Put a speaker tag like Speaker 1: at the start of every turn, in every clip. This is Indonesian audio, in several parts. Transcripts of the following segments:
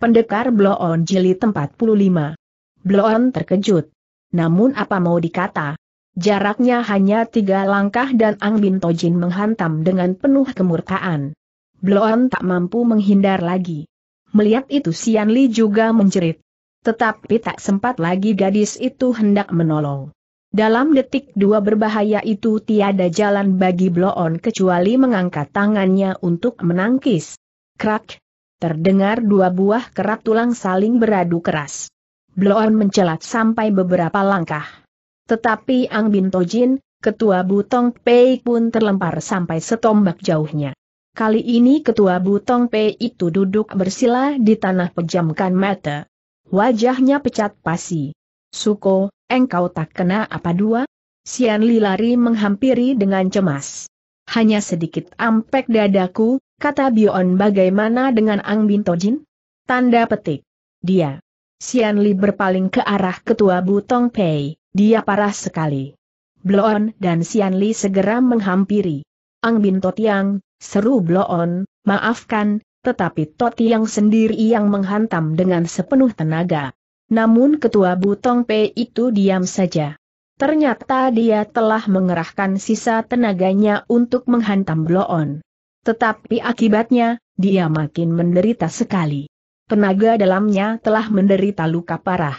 Speaker 1: Pendekar Bloon Jili 45. Bloon terkejut. Namun apa mau dikata? Jaraknya hanya tiga langkah dan Ang Bin Tojin menghantam dengan penuh kemurkaan. Bloon tak mampu menghindar lagi. Melihat itu Sian Li juga menjerit. Tetapi tak sempat lagi gadis itu hendak menolong. Dalam detik dua berbahaya itu tiada jalan bagi Bloon kecuali mengangkat tangannya untuk menangkis. Krak, Terdengar dua buah kerak tulang saling beradu keras. Bloon mencelat sampai beberapa langkah. Tetapi Ang Bin Tojin, ketua Butong Pei pun terlempar sampai setombak jauhnya. Kali ini ketua Butong Pei itu duduk bersila di tanah pejamkan mata. Wajahnya pecat pasi. Suko, engkau tak kena apa dua? Sian Li lari menghampiri dengan cemas. Hanya sedikit ampek dadaku, Kata Bion bagaimana dengan Ang Bintojin? Tanda petik. Dia. Sian Li berpaling ke arah ketua Butong Pei, dia parah sekali. Bloon dan Sian Li segera menghampiri. Ang Binto Tiang, seru Bloon, maafkan, tetapi Totiang yang sendiri yang menghantam dengan sepenuh tenaga. Namun ketua Butong Pei itu diam saja. Ternyata dia telah mengerahkan sisa tenaganya untuk menghantam Bloon. Tetapi akibatnya, dia makin menderita sekali. Tenaga dalamnya telah menderita luka parah.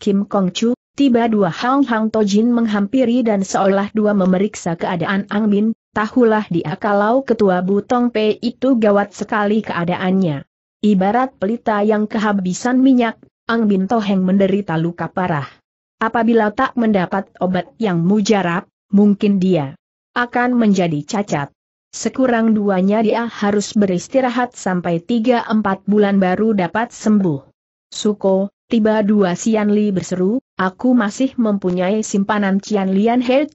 Speaker 1: Kim Kong Chu, tiba dua Hang Hang To Jin menghampiri dan seolah dua memeriksa keadaan Ang Bin, tahulah dia kalau ketua Butong P itu gawat sekali keadaannya. Ibarat pelita yang kehabisan minyak, Ang Bin Toheng menderita luka parah. Apabila tak mendapat obat yang mujarab, mungkin dia akan menjadi cacat. Sekurang duanya dia harus beristirahat sampai 3-4 bulan baru dapat sembuh. Suko, tiba dua Li berseru, aku masih mempunyai simpanan Cianlian Lian He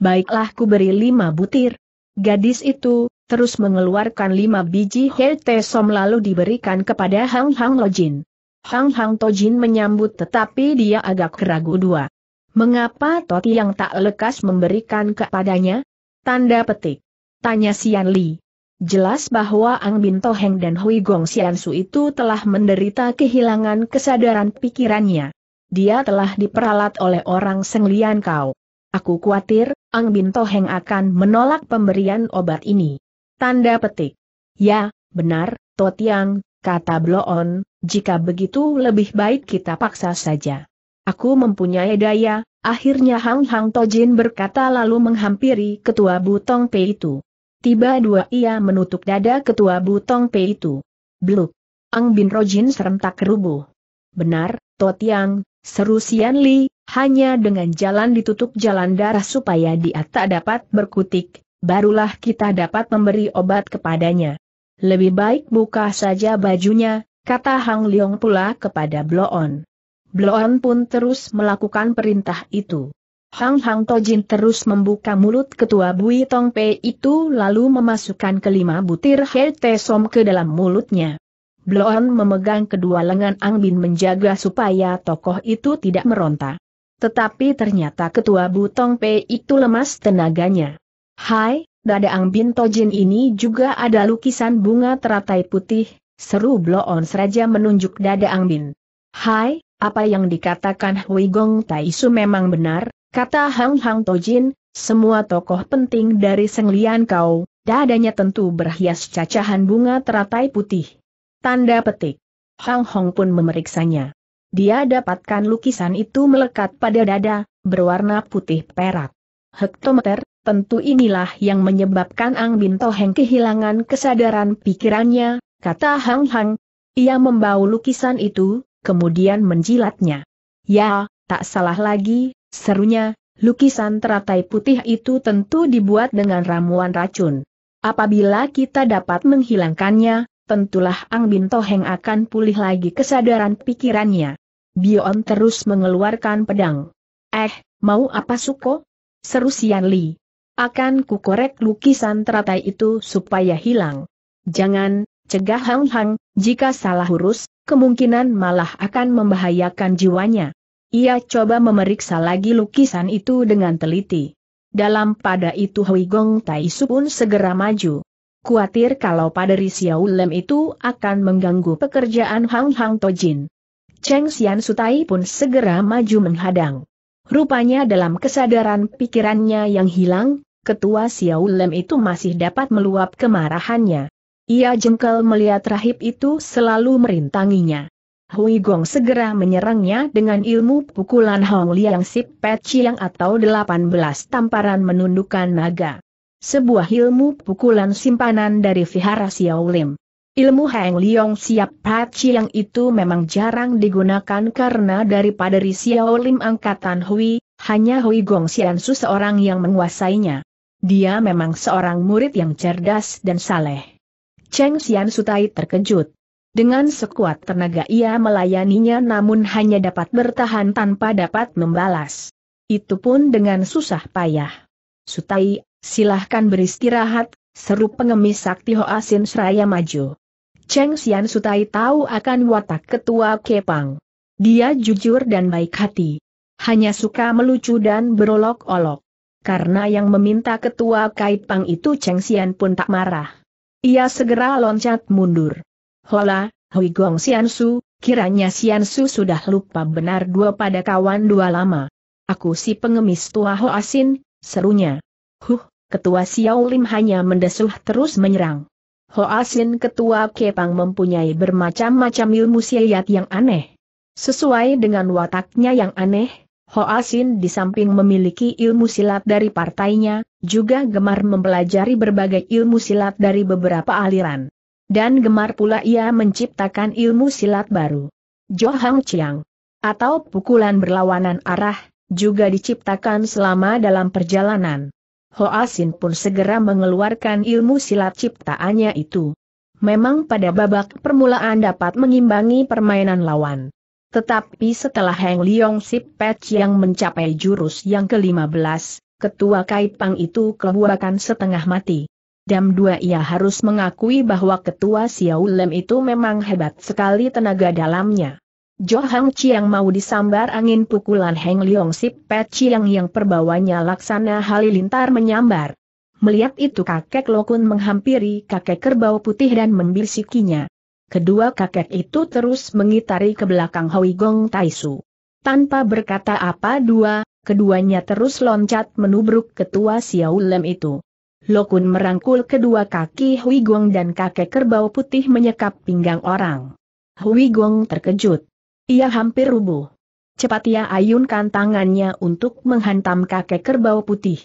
Speaker 1: Baiklah ku beri lima butir. Gadis itu, terus mengeluarkan lima biji He Som lalu diberikan kepada Hang Hang Lojin. Hang Hang Tojin menyambut tetapi dia agak keragu dua. Mengapa Toti yang tak lekas memberikan kepadanya? Tanda petik. Tanya Xian Li. Jelas bahwa Ang Bin Toheng dan Hui Gong Xian Su itu telah menderita kehilangan kesadaran pikirannya. Dia telah diperalat oleh orang Seng Kau. Aku khawatir, Ang Bin Toheng akan menolak pemberian obat ini. Tanda petik. Ya, benar, Totiang, kata Bloon, jika begitu lebih baik kita paksa saja. Aku mempunyai daya, akhirnya Hang Hang Tojin berkata lalu menghampiri ketua Butong Pei itu. Tiba dua ia menutup dada ketua Butong Pei itu. Bluk. Ang Bin Rojin serentak rubuh. Benar, Totiang, seru Sian Li, hanya dengan jalan ditutup jalan darah supaya dia tak dapat berkutik, barulah kita dapat memberi obat kepadanya. Lebih baik buka saja bajunya, kata Hang Leong pula kepada Bloon. Bloon pun terus melakukan perintah itu. Hang Hang Tojin terus membuka mulut ketua Bui Tong Pei itu lalu memasukkan kelima butir He Te Som ke dalam mulutnya. Bloon memegang kedua lengan Ang Bin menjaga supaya tokoh itu tidak meronta. Tetapi ternyata ketua Bu Tong Pei itu lemas tenaganya. Hai, dada Ang Bin Tojin ini juga ada lukisan bunga teratai putih, seru Bloon seraja menunjuk dada Ang Bin. Hai, apa yang dikatakan Hui Gong Taisu memang benar, Kata Hang Hang Tojin, semua tokoh penting dari Senglian Kau, dadanya tentu berhias cacahan bunga teratai putih. Tanda petik. Hang Hong pun memeriksanya. Dia dapatkan lukisan itu melekat pada dada, berwarna putih perak. Hektometer, tentu inilah yang menyebabkan Ang Bin Heng kehilangan kesadaran pikirannya, kata Hang Hang. Ia membawa lukisan itu, kemudian menjilatnya. Ya, tak salah lagi, Serunya, lukisan teratai putih itu tentu dibuat dengan ramuan racun. Apabila kita dapat menghilangkannya, tentulah Ang Bin Toheng akan pulih lagi kesadaran pikirannya. Bion terus mengeluarkan pedang. Eh, mau apa Suko? Seru Sian Li. Akan kukorek lukisan teratai itu supaya hilang. Jangan, cegah Hang Hang, jika salah urus, kemungkinan malah akan membahayakan jiwanya. Ia coba memeriksa lagi lukisan itu dengan teliti. Dalam pada itu Hui Gong Tai Su pun segera maju. Kuatir kalau pada Xiao Lem itu akan mengganggu pekerjaan Hang Hang Tojin. Cheng Xian Sutai pun segera maju menghadang. Rupanya dalam kesadaran pikirannya yang hilang, ketua Xiao Lem itu masih dapat meluap kemarahannya. Ia jengkel melihat rahib itu selalu merintanginya. Hui Gong segera menyerangnya dengan ilmu pukulan Hong Liang Sip Pet Chiang atau 18 tamparan menundukkan naga. Sebuah ilmu pukulan simpanan dari Vihara Xiao Lim. Ilmu Heng Liong Siap Pet Chiang itu memang jarang digunakan karena daripada dari Xiao Lim angkatan Hui, hanya Hui Gong Xiansu seorang yang menguasainya. Dia memang seorang murid yang cerdas dan saleh. Cheng Xian Sutai terkejut. Dengan sekuat tenaga ia melayaninya namun hanya dapat bertahan tanpa dapat membalas. Itu pun dengan susah payah. Sutai, silahkan beristirahat, seru pengemis sakti Asin Seraya maju. Cheng Xian Sutai tahu akan watak ketua Kepang. Dia jujur dan baik hati. Hanya suka melucu dan berolok-olok. Karena yang meminta ketua Kaipang itu Cheng Xian pun tak marah. Ia segera loncat mundur. Hola, Hui Gong Xiansu, kiranya Xiansu sudah lupa benar dua pada kawan dua lama. Aku si pengemis tua Ho Asin, serunya. Huh, ketua Xiao Lim hanya mendesuh terus menyerang. Ho Asin, ketua Kepang mempunyai bermacam-macam ilmu silat yang aneh. Sesuai dengan wataknya yang aneh, Ho Asin di samping memiliki ilmu silat dari partainya, juga gemar mempelajari berbagai ilmu silat dari beberapa aliran. Dan gemar pula ia menciptakan ilmu silat baru. Johang Chiang. Atau pukulan berlawanan arah, juga diciptakan selama dalam perjalanan. Sin pun segera mengeluarkan ilmu silat ciptaannya itu. Memang pada babak permulaan dapat mengimbangi permainan lawan. Tetapi setelah Heng Leong Sip Pech yang mencapai jurus yang ke-15, ketua Kaipang itu kelebuakan setengah mati. Dam dua ia harus mengakui bahwa ketua Xiao Lem itu memang hebat sekali tenaga dalamnya. Johang Chiang mau disambar angin pukulan Heng Leong Sip Pet Chiang yang perbawanya laksana halilintar menyambar. Melihat itu kakek Lokun menghampiri kakek kerbau putih dan membisikinya. Kedua kakek itu terus mengitari ke belakang Hoi Gong Taisu. Tanpa berkata apa dua, keduanya terus loncat menubruk ketua Xiao Lem itu. Lokun merangkul kedua kaki Hui Gong dan kakek kerbau putih menyekap pinggang orang. Hui Gong terkejut. Ia hampir rubuh. Cepat ia ayunkan tangannya untuk menghantam kakek kerbau putih.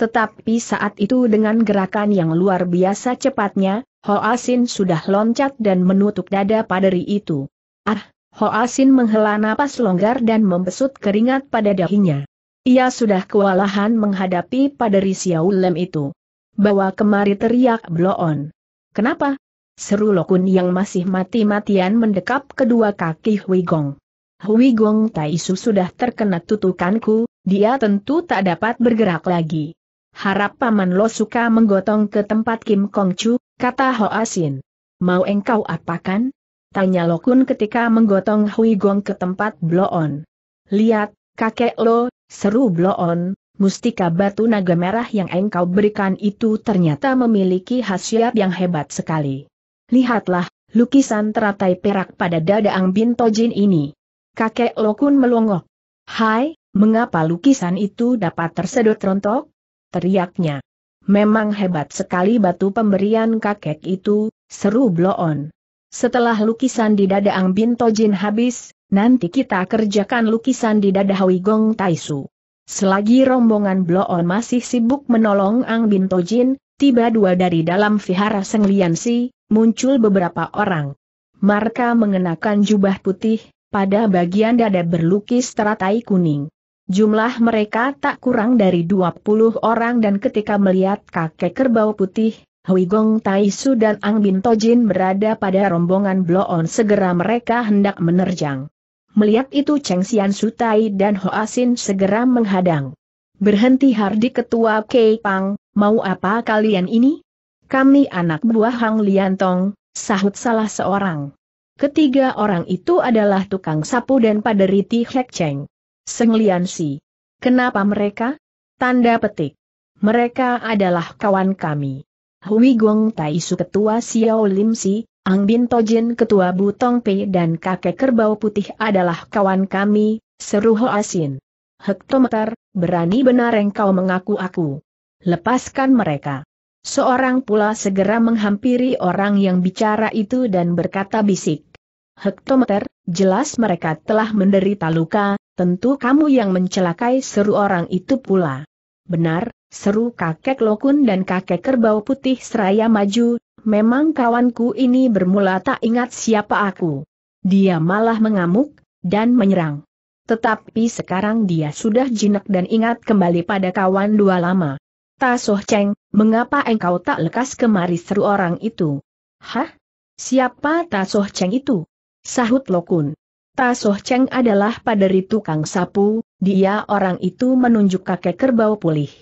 Speaker 1: Tetapi saat itu dengan gerakan yang luar biasa cepatnya, Ho Asin sudah loncat dan menutup dada paderi itu. Ah, Ho Asin menghela napas longgar dan membesut keringat pada dahinya. Ia sudah kewalahan menghadapi paderi Xiao Lem itu bawa kemari teriak Bloon. Kenapa? Seru Lokun yang masih mati-matian mendekap kedua kaki Hui Gong. Hui Gong Taisu sudah terkena tutukanku, dia tentu tak dapat bergerak lagi. Harap Paman Lo suka menggotong ke tempat Kim Kong Chu, kata Ho Asin. Mau engkau apakan? Tanya Lokun ketika menggotong Hui Gong ke tempat Bloon. Lihat, kakek Lo, seru Bloon, mustika batu naga merah yang engkau berikan itu ternyata memiliki khasiat yang hebat sekali. Lihatlah, lukisan teratai perak pada dada Ang Tojin ini. Kakek Lokun melongok. Hai, mengapa lukisan itu dapat tersedot rontok? Teriaknya. Memang hebat sekali batu pemberian kakek itu, seru Bloon. Setelah lukisan di dada Ang Tojin habis, nanti kita kerjakan lukisan di dada Hawi Gong Taisu. Selagi rombongan Bloon masih sibuk menolong Ang Binto Jin, tiba dua dari dalam vihara Seng Si, muncul beberapa orang. Mereka mengenakan jubah putih, pada bagian dada berlukis teratai kuning. Jumlah mereka tak kurang dari 20 orang dan ketika melihat kakek kerbau putih, Hui Gong Tai dan Ang Binto Jin berada pada rombongan Bloon segera mereka hendak menerjang. Melihat itu Cheng Xian Sutai dan Asin segera menghadang. Berhenti Hardi Ketua Kei Pang, mau apa kalian ini? Kami anak buah Hang Liantong, sahut salah seorang. Ketiga orang itu adalah tukang sapu dan paderiti Hek Cheng. Seng Lian Si. Kenapa mereka? Tanda petik. Mereka adalah kawan kami. Hui Gong Su Ketua Xiao Lim Si, Ang Bin Tojin Ketua Butong Pei dan Kakek Kerbau Putih adalah kawan kami, seru Asin. Hektometer, berani benar engkau mengaku aku. Lepaskan mereka. Seorang pula segera menghampiri orang yang bicara itu dan berkata bisik. Hektometer, jelas mereka telah menderita luka, tentu kamu yang mencelakai seru orang itu pula. Benar, Seru kakek Lokun dan kakek kerbau putih seraya maju, memang kawanku ini bermula tak ingat siapa aku. Dia malah mengamuk, dan menyerang. Tetapi sekarang dia sudah jinak dan ingat kembali pada kawan dua lama. Tasoh Cheng, mengapa engkau tak lekas kemari seru orang itu? Hah? Siapa Tasoh Cheng itu? Sahut Lokun. Tasoh Cheng adalah paderi tukang sapu, dia orang itu menunjuk kakek kerbau pulih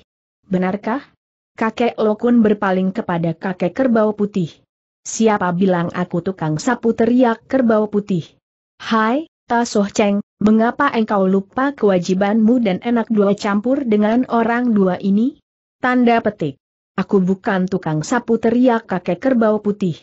Speaker 1: benarkah? Kakek Lokun berpaling kepada kakek kerbau putih. Siapa bilang aku tukang sapu teriak kerbau putih? Hai, Tasoh Cheng, mengapa engkau lupa kewajibanmu dan enak dua campur dengan orang dua ini? Tanda petik. Aku bukan tukang sapu teriak kakek kerbau putih.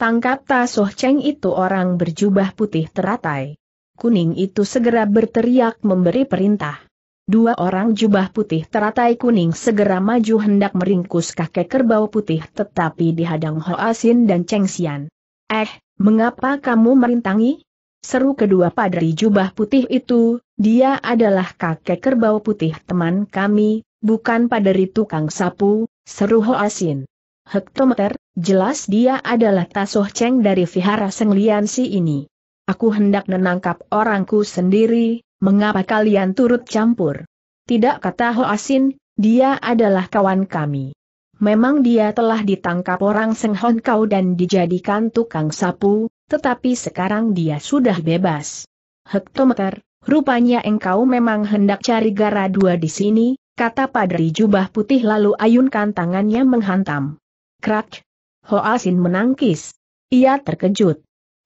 Speaker 1: Tangkap Tasoh Cheng itu orang berjubah putih teratai. Kuning itu segera berteriak memberi perintah. Dua orang jubah putih teratai kuning segera maju hendak meringkus kakek kerbau putih tetapi dihadang Hoasin dan Cheng Xian. Eh, mengapa kamu merintangi? Seru kedua padri jubah putih itu, dia adalah kakek kerbau putih teman kami, bukan padri tukang sapu, seru Hoasin. Hektometer, jelas dia adalah Tasoh Cheng dari vihara Sengliansi ini. Aku hendak menangkap orangku sendiri, mengapa kalian turut campur? Tidak kata Hoasin, dia adalah kawan kami. Memang dia telah ditangkap orang Seng Hon Kau dan dijadikan tukang sapu, tetapi sekarang dia sudah bebas. Hektometer, rupanya engkau memang hendak cari gara dua di sini, kata padri jubah putih lalu ayunkan tangannya menghantam. Krak! Hoasin menangkis. Ia terkejut.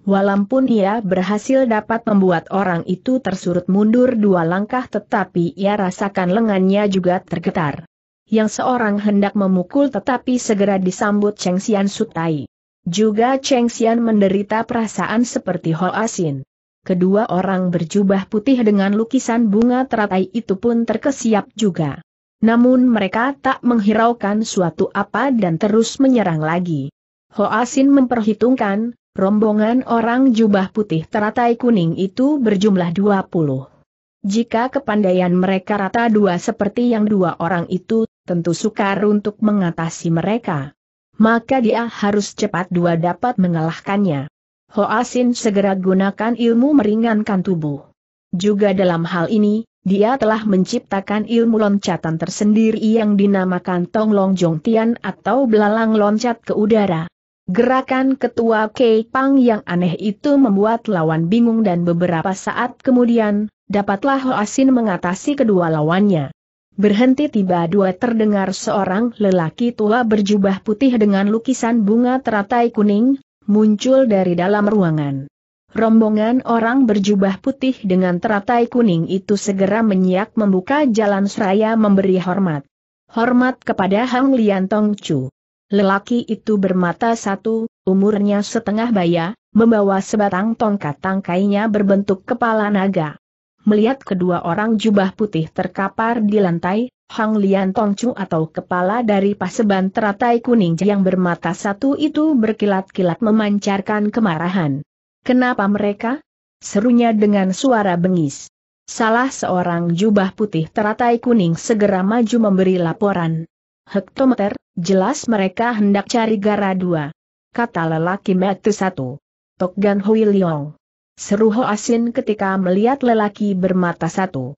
Speaker 1: Walaupun ia berhasil dapat membuat orang itu tersurut mundur dua langkah tetapi ia rasakan lengannya juga tergetar. Yang seorang hendak memukul tetapi segera disambut Cheng Xian Sutai. Juga Cheng Xian menderita perasaan seperti Ho Asin. Kedua orang berjubah putih dengan lukisan bunga teratai itu pun terkesiap juga. Namun mereka tak menghiraukan suatu apa dan terus menyerang lagi. Ho Asin memperhitungkan, Rombongan orang jubah putih teratai kuning itu berjumlah 20. Jika kepandaian mereka rata dua seperti yang dua orang itu, tentu sukar untuk mengatasi mereka. Maka dia harus cepat dua dapat mengalahkannya. Ho Asin segera gunakan ilmu meringankan tubuh. Juga dalam hal ini, dia telah menciptakan ilmu loncatan tersendiri yang dinamakan Tong Long Jong Tian atau belalang loncat ke udara. Gerakan ketua Kei Pang yang aneh itu membuat lawan bingung dan beberapa saat kemudian, dapatlah Hoasin mengatasi kedua lawannya. Berhenti tiba dua terdengar seorang lelaki tua berjubah putih dengan lukisan bunga teratai kuning, muncul dari dalam ruangan. Rombongan orang berjubah putih dengan teratai kuning itu segera menyiak membuka jalan seraya memberi hormat. Hormat kepada Hang Lian Tong Chu. Lelaki itu bermata satu, umurnya setengah baya, membawa sebatang tongkat tangkainya berbentuk kepala naga. Melihat kedua orang jubah putih terkapar di lantai, Hang Lian Tongcu atau kepala dari paseban teratai kuning yang bermata satu itu berkilat-kilat memancarkan kemarahan. Kenapa mereka? Serunya dengan suara bengis. Salah seorang jubah putih teratai kuning segera maju memberi laporan. Hektometer, Jelas mereka hendak cari gara dua. Kata lelaki metu satu. Tok Gan Hui Leong. Seru Ho Asin ketika melihat lelaki bermata satu.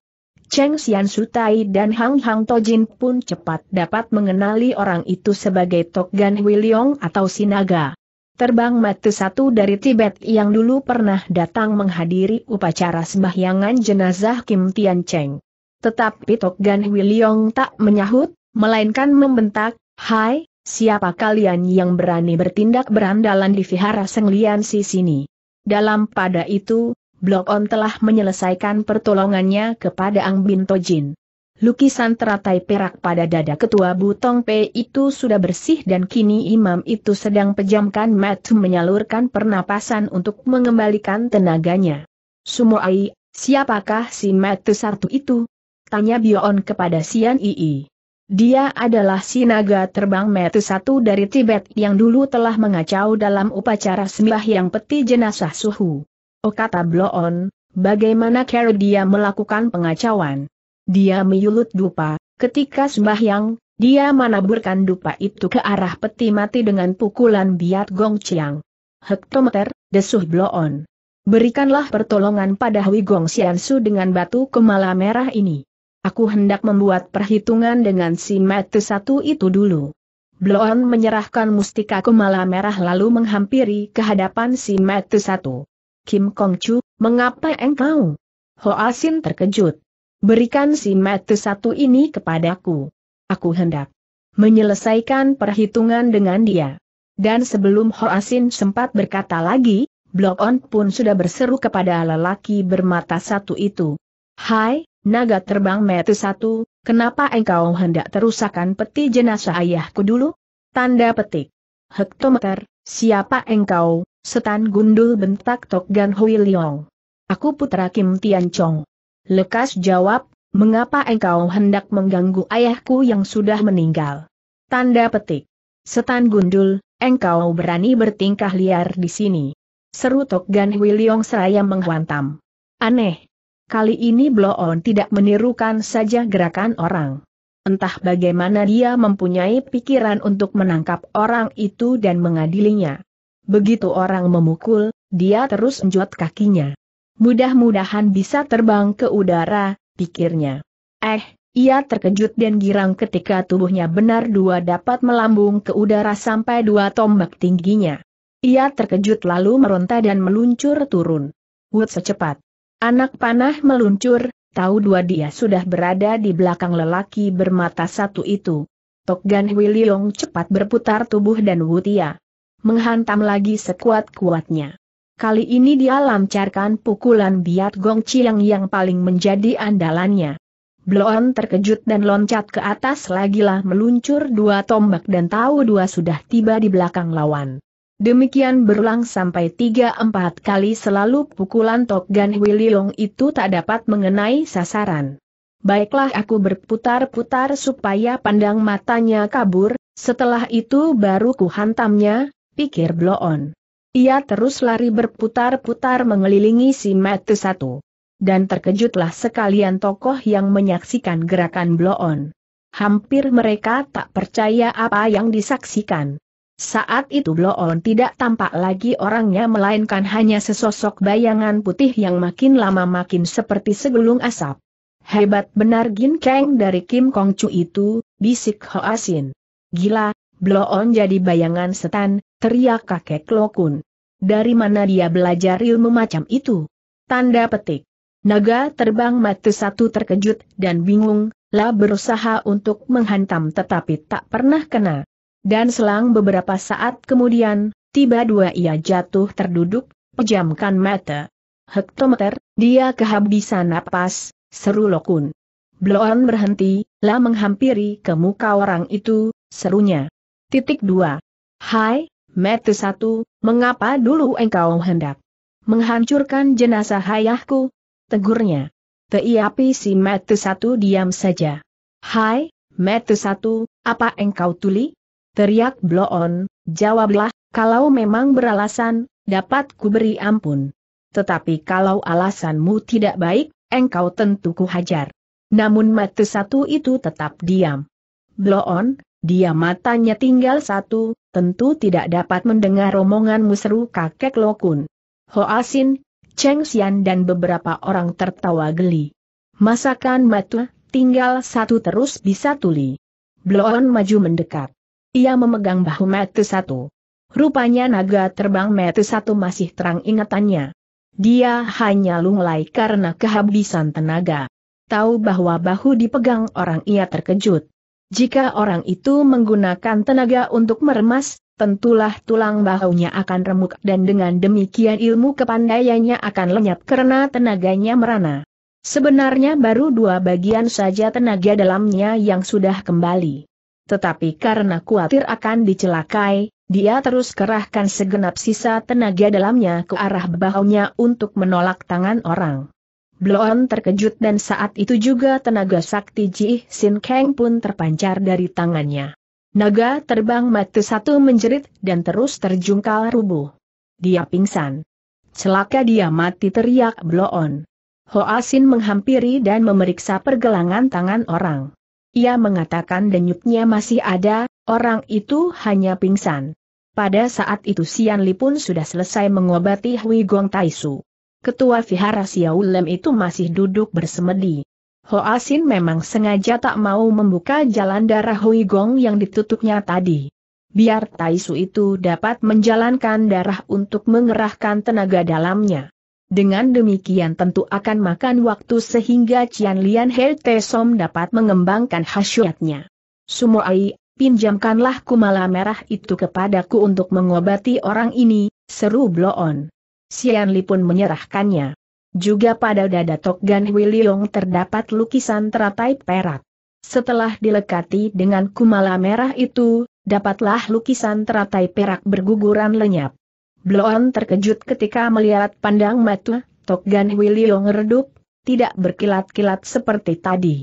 Speaker 1: Cheng Xian Sutai dan Hang Hang Tojin pun cepat dapat mengenali orang itu sebagai Tok Gan Hui Leong atau Sinaga. Terbang metu satu dari Tibet yang dulu pernah datang menghadiri upacara sembahyangan jenazah Kim Tian Cheng. Tetapi Tok Gan Hui Leong tak menyahut, melainkan membentak, Hai, siapa kalian yang berani bertindak berandalan di vihara Sengliansi sini? Dalam pada itu, Blok On telah menyelesaikan pertolongannya kepada Ang Binto Jin. Lukisan teratai perak pada dada ketua Butong P itu sudah bersih dan kini imam itu sedang pejamkan mat menyalurkan pernapasan untuk mengembalikan tenaganya. Sumoai, siapakah si mat sartu itu? Tanya Bion kepada Sian Ii. Dia adalah sinaga terbang metu satu dari Tibet yang dulu telah mengacau dalam upacara yang peti jenazah suhu. Oh kata Bloon, bagaimana cara dia melakukan pengacauan? Dia menyulut dupa, ketika sembahyang, dia menaburkan dupa itu ke arah peti mati dengan pukulan biat gong ciang. Hektometer, desuh Bloon. Berikanlah pertolongan pada Hui Gong Xiansu dengan batu kemala merah ini. Aku hendak membuat perhitungan dengan si mata satu itu dulu. Bloon menyerahkan mustika ke malam merah lalu menghampiri kehadapan si mata satu. Kim Kong Chu, mengapa engkau? Ho Asin terkejut. Berikan si mata satu ini kepadaku. Aku hendak menyelesaikan perhitungan dengan dia. Dan sebelum Ho Asin sempat berkata lagi, Blok pun sudah berseru kepada lelaki bermata satu itu. Hai, Naga terbang metu satu, kenapa engkau hendak terusakan peti jenazah ayahku dulu? Tanda petik. Hektometer, siapa engkau? Setan gundul bentak Tok Gan Hui Liong. Aku putra Kim Tian Chong. Lekas jawab, mengapa engkau hendak mengganggu ayahku yang sudah meninggal? Tanda petik. Setan gundul, engkau berani bertingkah liar di sini. Seru Tok Gan Hui Liong seraya menghantam. Aneh, Kali ini Bloon On tidak menirukan saja gerakan orang. Entah bagaimana dia mempunyai pikiran untuk menangkap orang itu dan mengadilinya. Begitu orang memukul, dia terus enjot kakinya. Mudah-mudahan bisa terbang ke udara, pikirnya. Eh, ia terkejut dan girang ketika tubuhnya benar dua dapat melambung ke udara sampai dua tombak tingginya. Ia terkejut lalu meronta dan meluncur turun. Wood secepat Anak panah meluncur, tahu dua dia sudah berada di belakang lelaki bermata satu itu. Tok Gan Wiliong cepat berputar tubuh dan wutia. Menghantam lagi sekuat-kuatnya. Kali ini dia lancarkan pukulan biat gong Chiang yang paling menjadi andalannya. Bloon terkejut dan loncat ke atas lagilah meluncur dua tombak dan tahu dua sudah tiba di belakang lawan. Demikian berulang sampai tiga empat kali selalu pukulan Tokgan Wiliong itu tak dapat mengenai sasaran. Baiklah aku berputar-putar supaya pandang matanya kabur, setelah itu baru kuhantamnya, pikir Bloon. Ia terus lari berputar-putar mengelilingi si Matu satu. Dan terkejutlah sekalian tokoh yang menyaksikan gerakan Bloon. Hampir mereka tak percaya apa yang disaksikan. Saat itu Bloon tidak tampak lagi orangnya melainkan hanya sesosok bayangan putih yang makin lama makin seperti segulung asap. Hebat benar Gin Kang dari Kim Kong Chu itu, bisik Asin. Gila, Bloon jadi bayangan setan, teriak kakek Lokun. Dari mana dia belajar ilmu macam itu? Tanda petik. Naga terbang mati satu terkejut dan bingung, lah berusaha untuk menghantam tetapi tak pernah kena. Dan selang beberapa saat kemudian, tiba dua ia jatuh terduduk, pejamkan mata. Hektometer, dia kehabisan napas, seru Lokun. Bloon berhenti, lah menghampiri ke muka orang itu, serunya. Titik dua. Hai, Mete satu, mengapa dulu engkau hendak menghancurkan jenazah ayahku? Tegurnya. Teiapi si Mete satu diam saja. Hai, Mete satu, apa engkau tuli? Teriak Bloon, jawablah, kalau memang beralasan, dapat ku beri ampun. Tetapi kalau alasanmu tidak baik, engkau tentu hajar. Namun mata satu itu tetap diam. Bloon, dia matanya tinggal satu, tentu tidak dapat mendengar omonganmu seru kakek Lokun. Hoasin, Cheng Xian dan beberapa orang tertawa geli. Masakan Matu, tinggal satu terus bisa tuli. Bloon maju mendekat. Ia memegang bahu Metu Satu. Rupanya naga terbang Metu Satu masih terang ingatannya. Dia hanya lunglai karena kehabisan tenaga. Tahu bahwa bahu dipegang orang ia terkejut. Jika orang itu menggunakan tenaga untuk meremas, tentulah tulang bahunya akan remuk dan dengan demikian ilmu kepandaiannya akan lenyap karena tenaganya merana. Sebenarnya baru dua bagian saja tenaga dalamnya yang sudah kembali tetapi karena khawatir akan dicelakai, dia terus kerahkan segenap sisa tenaga dalamnya ke arah bahunya untuk menolak tangan orang. Bloon terkejut dan saat itu juga tenaga sakti Ji Sin Kang pun terpancar dari tangannya. Naga terbang mati satu menjerit dan terus terjungkal rubuh. Dia pingsan. Celaka dia mati teriak Bloon. Ho Asin menghampiri dan memeriksa pergelangan tangan orang. Ia mengatakan denyutnya masih ada, orang itu hanya pingsan. Pada saat itu Sian Li pun sudah selesai mengobati Hui Gong Taisu. Ketua vihara Xiao Lem itu masih duduk bersemedi. Ho Asin memang sengaja tak mau membuka jalan darah Hui Gong yang ditutupnya tadi. Biar Taisu itu dapat menjalankan darah untuk mengerahkan tenaga dalamnya. Dengan demikian tentu akan makan waktu sehingga Cian Lian He Te Som dapat mengembangkan Semua Sumoai, pinjamkanlah kumala merah itu kepadaku untuk mengobati orang ini, seru Bloon. Sian Li pun menyerahkannya. Juga pada dada Tokgan Gan Wiliong terdapat lukisan teratai perak. Setelah dilekati dengan kumala merah itu, dapatlah lukisan teratai perak berguguran lenyap. Bloon terkejut ketika melihat pandang mata, Tokgan Wilio ngeredup, tidak berkilat-kilat seperti tadi.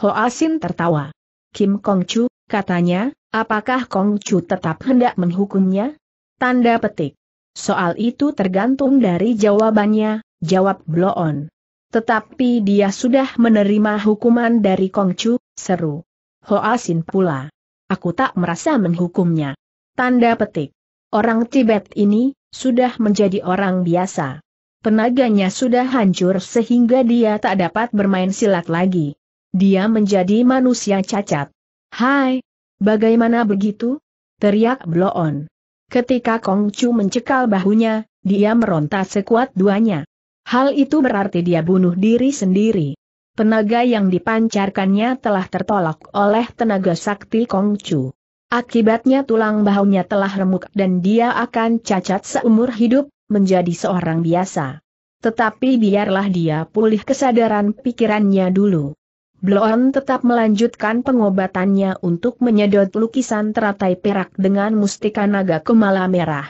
Speaker 1: Asin tertawa. Kim Kongcu, katanya, apakah Kongcu tetap hendak menghukumnya? Tanda petik. Soal itu tergantung dari jawabannya, jawab Bloon. Tetapi dia sudah menerima hukuman dari Kongcu, seru. Asin pula. Aku tak merasa menghukumnya. Tanda petik. Orang Tibet ini, sudah menjadi orang biasa. Tenaganya sudah hancur sehingga dia tak dapat bermain silat lagi. Dia menjadi manusia cacat. Hai, bagaimana begitu? Teriak Bloon. Ketika Kong Chu mencekal bahunya, dia meronta sekuat duanya. Hal itu berarti dia bunuh diri sendiri. Tenaga yang dipancarkannya telah tertolak oleh tenaga sakti Kong Chu. Akibatnya tulang bahunya telah remuk dan dia akan cacat seumur hidup, menjadi seorang biasa. Tetapi biarlah dia pulih kesadaran pikirannya dulu. Bloon tetap melanjutkan pengobatannya untuk menyedot lukisan teratai perak dengan mustika naga kemala merah.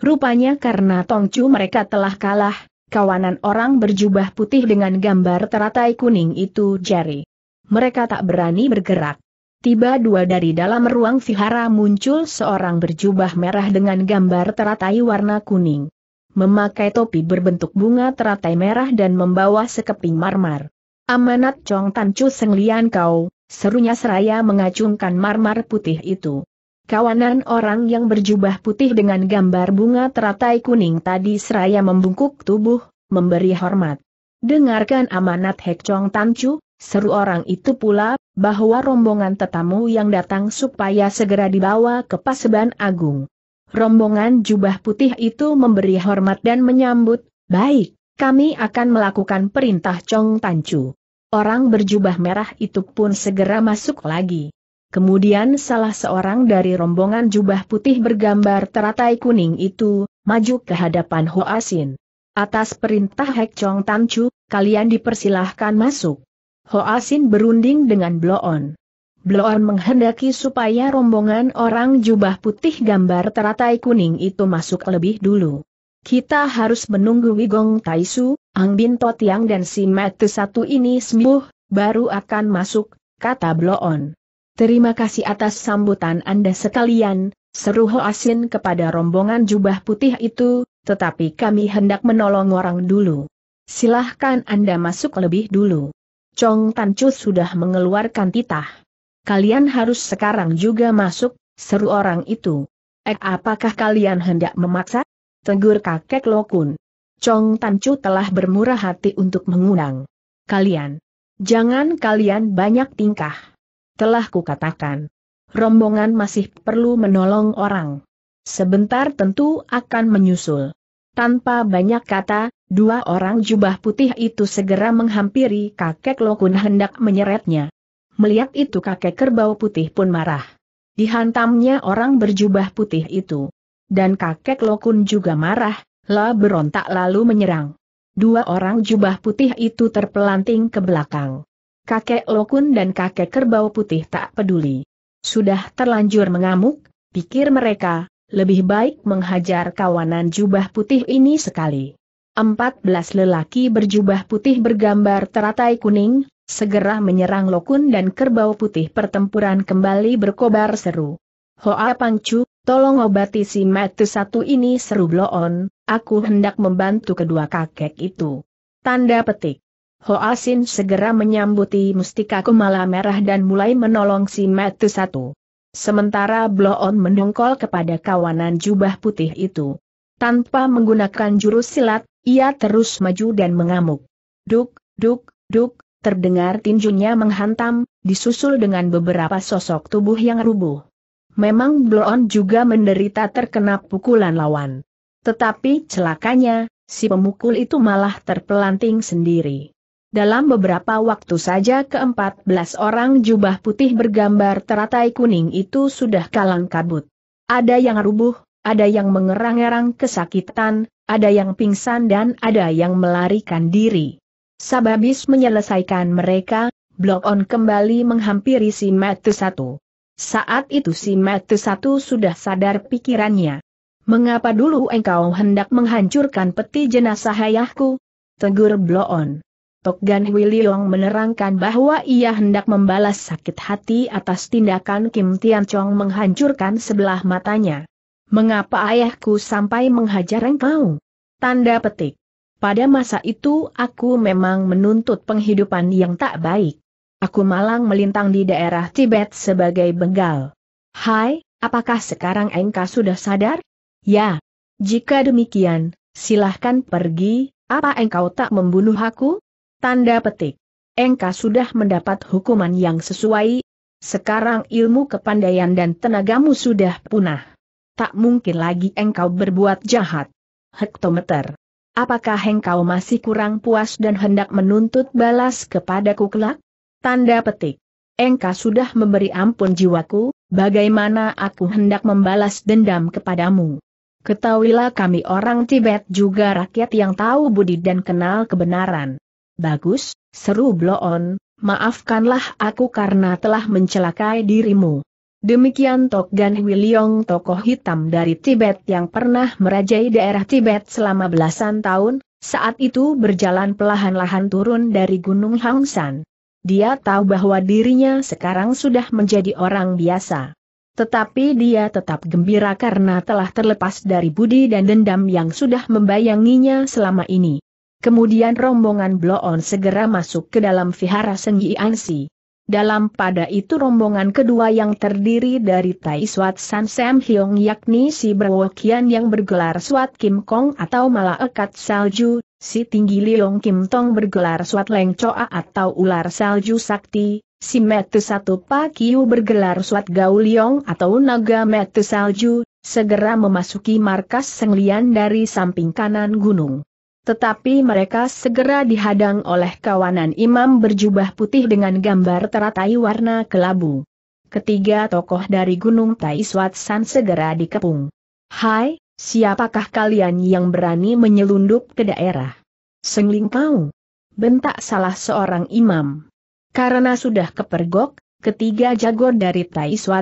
Speaker 1: Rupanya karena Tongcu mereka telah kalah, kawanan orang berjubah putih dengan gambar teratai kuning itu jari. Mereka tak berani bergerak. Tiba dua dari dalam ruang vihara muncul seorang berjubah merah dengan gambar teratai warna kuning. Memakai topi berbentuk bunga teratai merah dan membawa sekeping marmar. Amanat Chong Tan Chu Seng Lian Kau, serunya seraya mengacungkan marmar putih itu. Kawanan orang yang berjubah putih dengan gambar bunga teratai kuning tadi seraya membungkuk tubuh, memberi hormat. Dengarkan amanat Hek Chong Tan Chu, Seru orang itu pula, bahwa rombongan tetamu yang datang supaya segera dibawa ke Paseban Agung. Rombongan jubah putih itu memberi hormat dan menyambut, baik, kami akan melakukan perintah Chong Tancu. Orang berjubah merah itu pun segera masuk lagi. Kemudian salah seorang dari rombongan jubah putih bergambar teratai kuning itu, maju ke hadapan Hoa Sin. Atas perintah Hek Chong Tancu, kalian dipersilahkan masuk. Asin berunding dengan Bloon. Bloon menghendaki supaya rombongan orang jubah putih gambar teratai kuning itu masuk lebih dulu. Kita harus menunggu Wigong Taisu, Ang Bin Totiang dan si Mate satu ini sembuh, baru akan masuk, kata Bloon. Terima kasih atas sambutan Anda sekalian, seru Asin kepada rombongan jubah putih itu, tetapi kami hendak menolong orang dulu. Silahkan Anda masuk lebih dulu. Chong Tan Chu sudah mengeluarkan titah. Kalian harus sekarang juga masuk, seru orang itu. Eh, apakah kalian hendak memaksa? Tegur kakek Lokun. Chong Tan Chu telah bermurah hati untuk mengundang. Kalian. Jangan kalian banyak tingkah. Telah kukatakan. Rombongan masih perlu menolong orang. Sebentar tentu akan menyusul. Tanpa banyak kata, Dua orang jubah putih itu segera menghampiri kakek Lokun hendak menyeretnya. Melihat itu kakek kerbau putih pun marah. Dihantamnya orang berjubah putih itu. Dan kakek Lokun juga marah, lah berontak lalu menyerang. Dua orang jubah putih itu terpelanting ke belakang. Kakek Lokun dan kakek kerbau putih tak peduli. Sudah terlanjur mengamuk, pikir mereka, lebih baik menghajar kawanan jubah putih ini sekali. Empat belas lelaki berjubah putih bergambar teratai kuning, segera menyerang Lokun dan kerbau putih pertempuran kembali berkobar seru. Hoa Pangcu, tolong obati si metu satu ini seru bloon, aku hendak membantu kedua kakek itu. Tanda petik. Hoa Sin segera menyambuti mustika kumala merah dan mulai menolong si metu satu. Sementara bloon mendongkol kepada kawanan jubah putih itu. Tanpa menggunakan jurus silat, ia terus maju dan mengamuk. Duk, duk, duk, terdengar tinjunya menghantam, disusul dengan beberapa sosok tubuh yang rubuh. Memang Bloon juga menderita terkena pukulan lawan. Tetapi celakanya, si pemukul itu malah terpelanting sendiri. Dalam beberapa waktu saja keempat belas orang jubah putih bergambar teratai kuning itu sudah kalang kabut. Ada yang rubuh, ada yang mengerang-erang kesakitan, ada yang pingsan dan ada yang melarikan diri. Sababis menyelesaikan mereka, Blok On kembali menghampiri si Matu Satu. Saat itu si Matu Satu sudah sadar pikirannya. Mengapa dulu engkau hendak menghancurkan peti jenazah ayahku? Tegur Blok On. Tokgan Wiliong menerangkan bahwa ia hendak membalas sakit hati atas tindakan Kim Tian Chong menghancurkan sebelah matanya mengapa ayahku sampai menghajar engkau? Tanda petik. Pada masa itu aku memang menuntut penghidupan yang tak baik. Aku malang melintang di daerah Tibet sebagai begal. Hai, apakah sekarang engkau sudah sadar? Ya. Jika demikian, silahkan pergi, apa engkau tak membunuh aku? Tanda petik. Engkau sudah mendapat hukuman yang sesuai. Sekarang ilmu kepandaian dan tenagamu sudah punah tak mungkin lagi engkau berbuat jahat. Hektometer. Apakah engkau masih kurang puas dan hendak menuntut balas kepadaku kelak? Tanda petik. Engkau sudah memberi ampun jiwaku, bagaimana aku hendak membalas dendam kepadamu? Ketahuilah kami orang Tibet juga rakyat yang tahu budi dan kenal kebenaran. Bagus, seru Bloon, maafkanlah aku karena telah mencelakai dirimu. Demikian Tok Gan Wiliong tokoh hitam dari Tibet yang pernah merajai daerah Tibet selama belasan tahun, saat itu berjalan perlahan-lahan turun dari Gunung Hangsan. Dia tahu bahwa dirinya sekarang sudah menjadi orang biasa. Tetapi dia tetap gembira karena telah terlepas dari budi dan dendam yang sudah membayanginya selama ini. Kemudian rombongan Bloon segera masuk ke dalam vihara Sengyi Ansi. Dalam pada itu rombongan kedua yang terdiri dari Tai Swat San Sam Hyong yakni si Berwokian yang bergelar Swat Kim Kong atau malah ekat Salju, si Tinggi Leong Kim Tong bergelar Swat Leng Choa atau Ular Salju Sakti, si Metu Satu Pakiu bergelar Swat Gau Leong atau Naga Metu Salju, segera memasuki markas Senglian dari samping kanan gunung. Tetapi mereka segera dihadang oleh kawanan imam berjubah putih dengan gambar teratai warna kelabu. Ketiga tokoh dari Gunung San segera dikepung. Hai, siapakah kalian yang berani menyelundup ke daerah? Sengling kau! Bentak salah seorang imam. Karena sudah kepergok, ketiga jago dari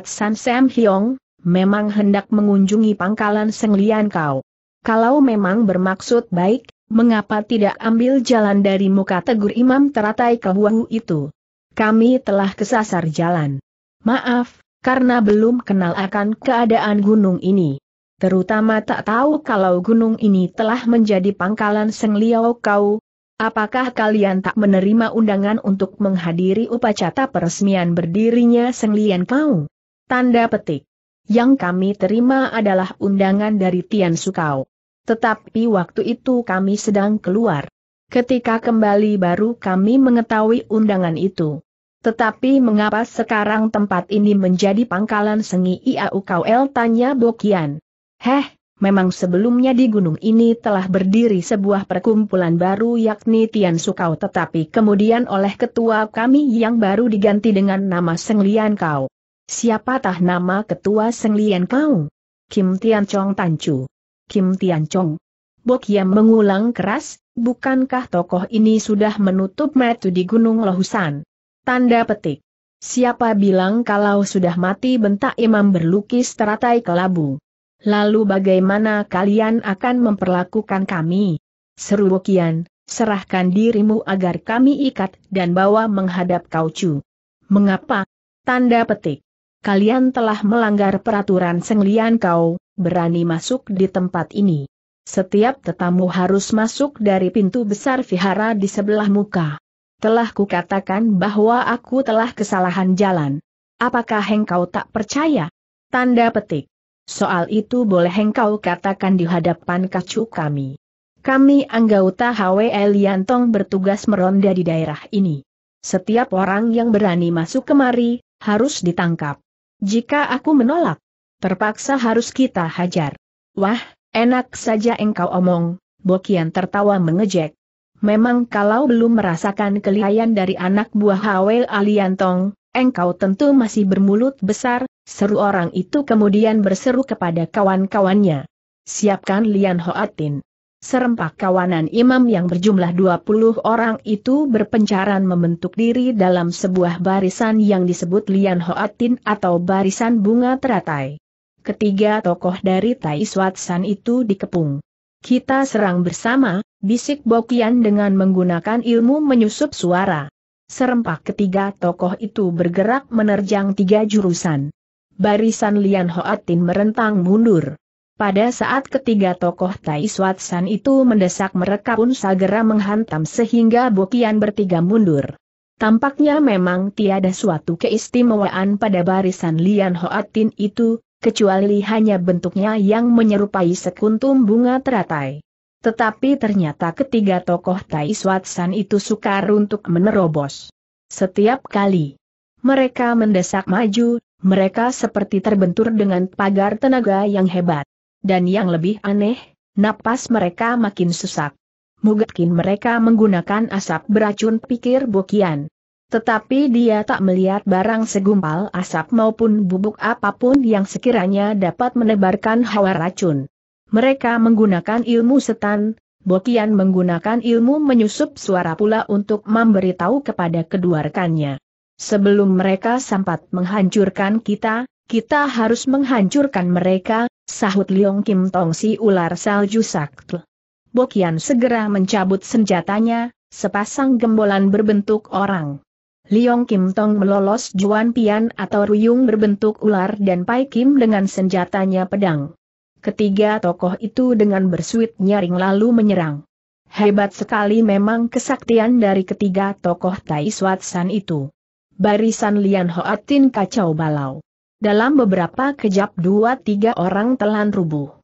Speaker 1: San Sam Hyong, memang hendak mengunjungi pangkalan Senglian kau. Kalau memang bermaksud baik, mengapa tidak ambil jalan dari muka tegur imam teratai ke itu? Kami telah kesasar jalan. Maaf, karena belum kenal akan keadaan gunung ini. Terutama tak tahu kalau gunung ini telah menjadi pangkalan Seng Liao Kau. Apakah kalian tak menerima undangan untuk menghadiri upacara peresmian berdirinya Seng Lian Kau? Tanda petik. Yang kami terima adalah undangan dari Tian Sukau. Tetapi waktu itu kami sedang keluar. Ketika kembali baru kami mengetahui undangan itu. Tetapi mengapa sekarang tempat ini menjadi pangkalan sengi IAUKL tanya Bokian. Heh, memang sebelumnya di gunung ini telah berdiri sebuah perkumpulan baru yakni Tian Sukau tetapi kemudian oleh ketua kami yang baru diganti dengan nama Senglian Kau. Siapa tah nama ketua Senglian Kau? Kim Tian Chong Tancu. Kim Chong. Bok Yam mengulang keras, bukankah tokoh ini sudah menutup metu di Gunung Lohusan? Tanda petik. Siapa bilang kalau sudah mati bentak imam berlukis teratai kelabu. Lalu bagaimana kalian akan memperlakukan kami? Seru Bokian, serahkan dirimu agar kami ikat dan bawa menghadap kaucu. Mengapa? Tanda petik. Kalian telah melanggar peraturan senglian kau, berani masuk di tempat ini. Setiap tetamu harus masuk dari pintu besar vihara di sebelah muka. Telah kukatakan bahwa aku telah kesalahan jalan. Apakah engkau tak percaya? Tanda petik. Soal itu boleh engkau katakan di hadapan kacu kami. Kami anggota HWL Liantong bertugas meronda di daerah ini. Setiap orang yang berani masuk kemari, harus ditangkap. Jika aku menolak, Terpaksa harus kita hajar. Wah, enak saja engkau omong, Bokian tertawa mengejek. Memang kalau belum merasakan kelihayan dari anak buah Hawel Aliantong, engkau tentu masih bermulut besar, seru orang itu kemudian berseru kepada kawan-kawannya. Siapkan Lian Hoatin. Serempak kawanan imam yang berjumlah 20 orang itu berpencaran membentuk diri dalam sebuah barisan yang disebut Lian Hoatin atau barisan bunga teratai. Ketiga tokoh dari Tai Swatsan itu dikepung. Kita serang bersama, bisik Bokian dengan menggunakan ilmu menyusup suara. Serempak ketiga tokoh itu bergerak menerjang tiga jurusan. Barisan Lian Hoatin merentang mundur. Pada saat ketiga tokoh Tai Swatsan itu mendesak mereka pun segera menghantam sehingga Bokian bertiga mundur. Tampaknya memang tiada suatu keistimewaan pada barisan Lian Hoatin itu, kecuali hanya bentuknya yang menyerupai sekuntum bunga teratai. Tetapi ternyata ketiga tokoh Tai Swatsan itu sukar untuk menerobos. Setiap kali mereka mendesak maju, mereka seperti terbentur dengan pagar tenaga yang hebat. Dan yang lebih aneh, napas mereka makin sesak. Mungkin mereka menggunakan asap beracun pikir Bokian. Tetapi dia tak melihat barang segumpal asap maupun bubuk apapun yang sekiranya dapat menebarkan hawa racun. Mereka menggunakan ilmu setan, Bokian menggunakan ilmu menyusup suara pula untuk memberitahu kepada kedua rekannya. Sebelum mereka sempat menghancurkan kita, kita harus menghancurkan mereka, sahut Leong Kim Tong si ular salju saktu. Bokian segera mencabut senjatanya, sepasang gembolan berbentuk orang. Liong Kim Tong melolos Juan Pian atau Ruyung berbentuk ular dan Pai Kim dengan senjatanya pedang. Ketiga tokoh itu dengan bersuit nyaring lalu menyerang. Hebat sekali memang kesaktian dari ketiga tokoh Tai Suat San itu. Barisan Lian Hoatin kacau balau. Dalam beberapa kejap dua tiga orang telan rubuh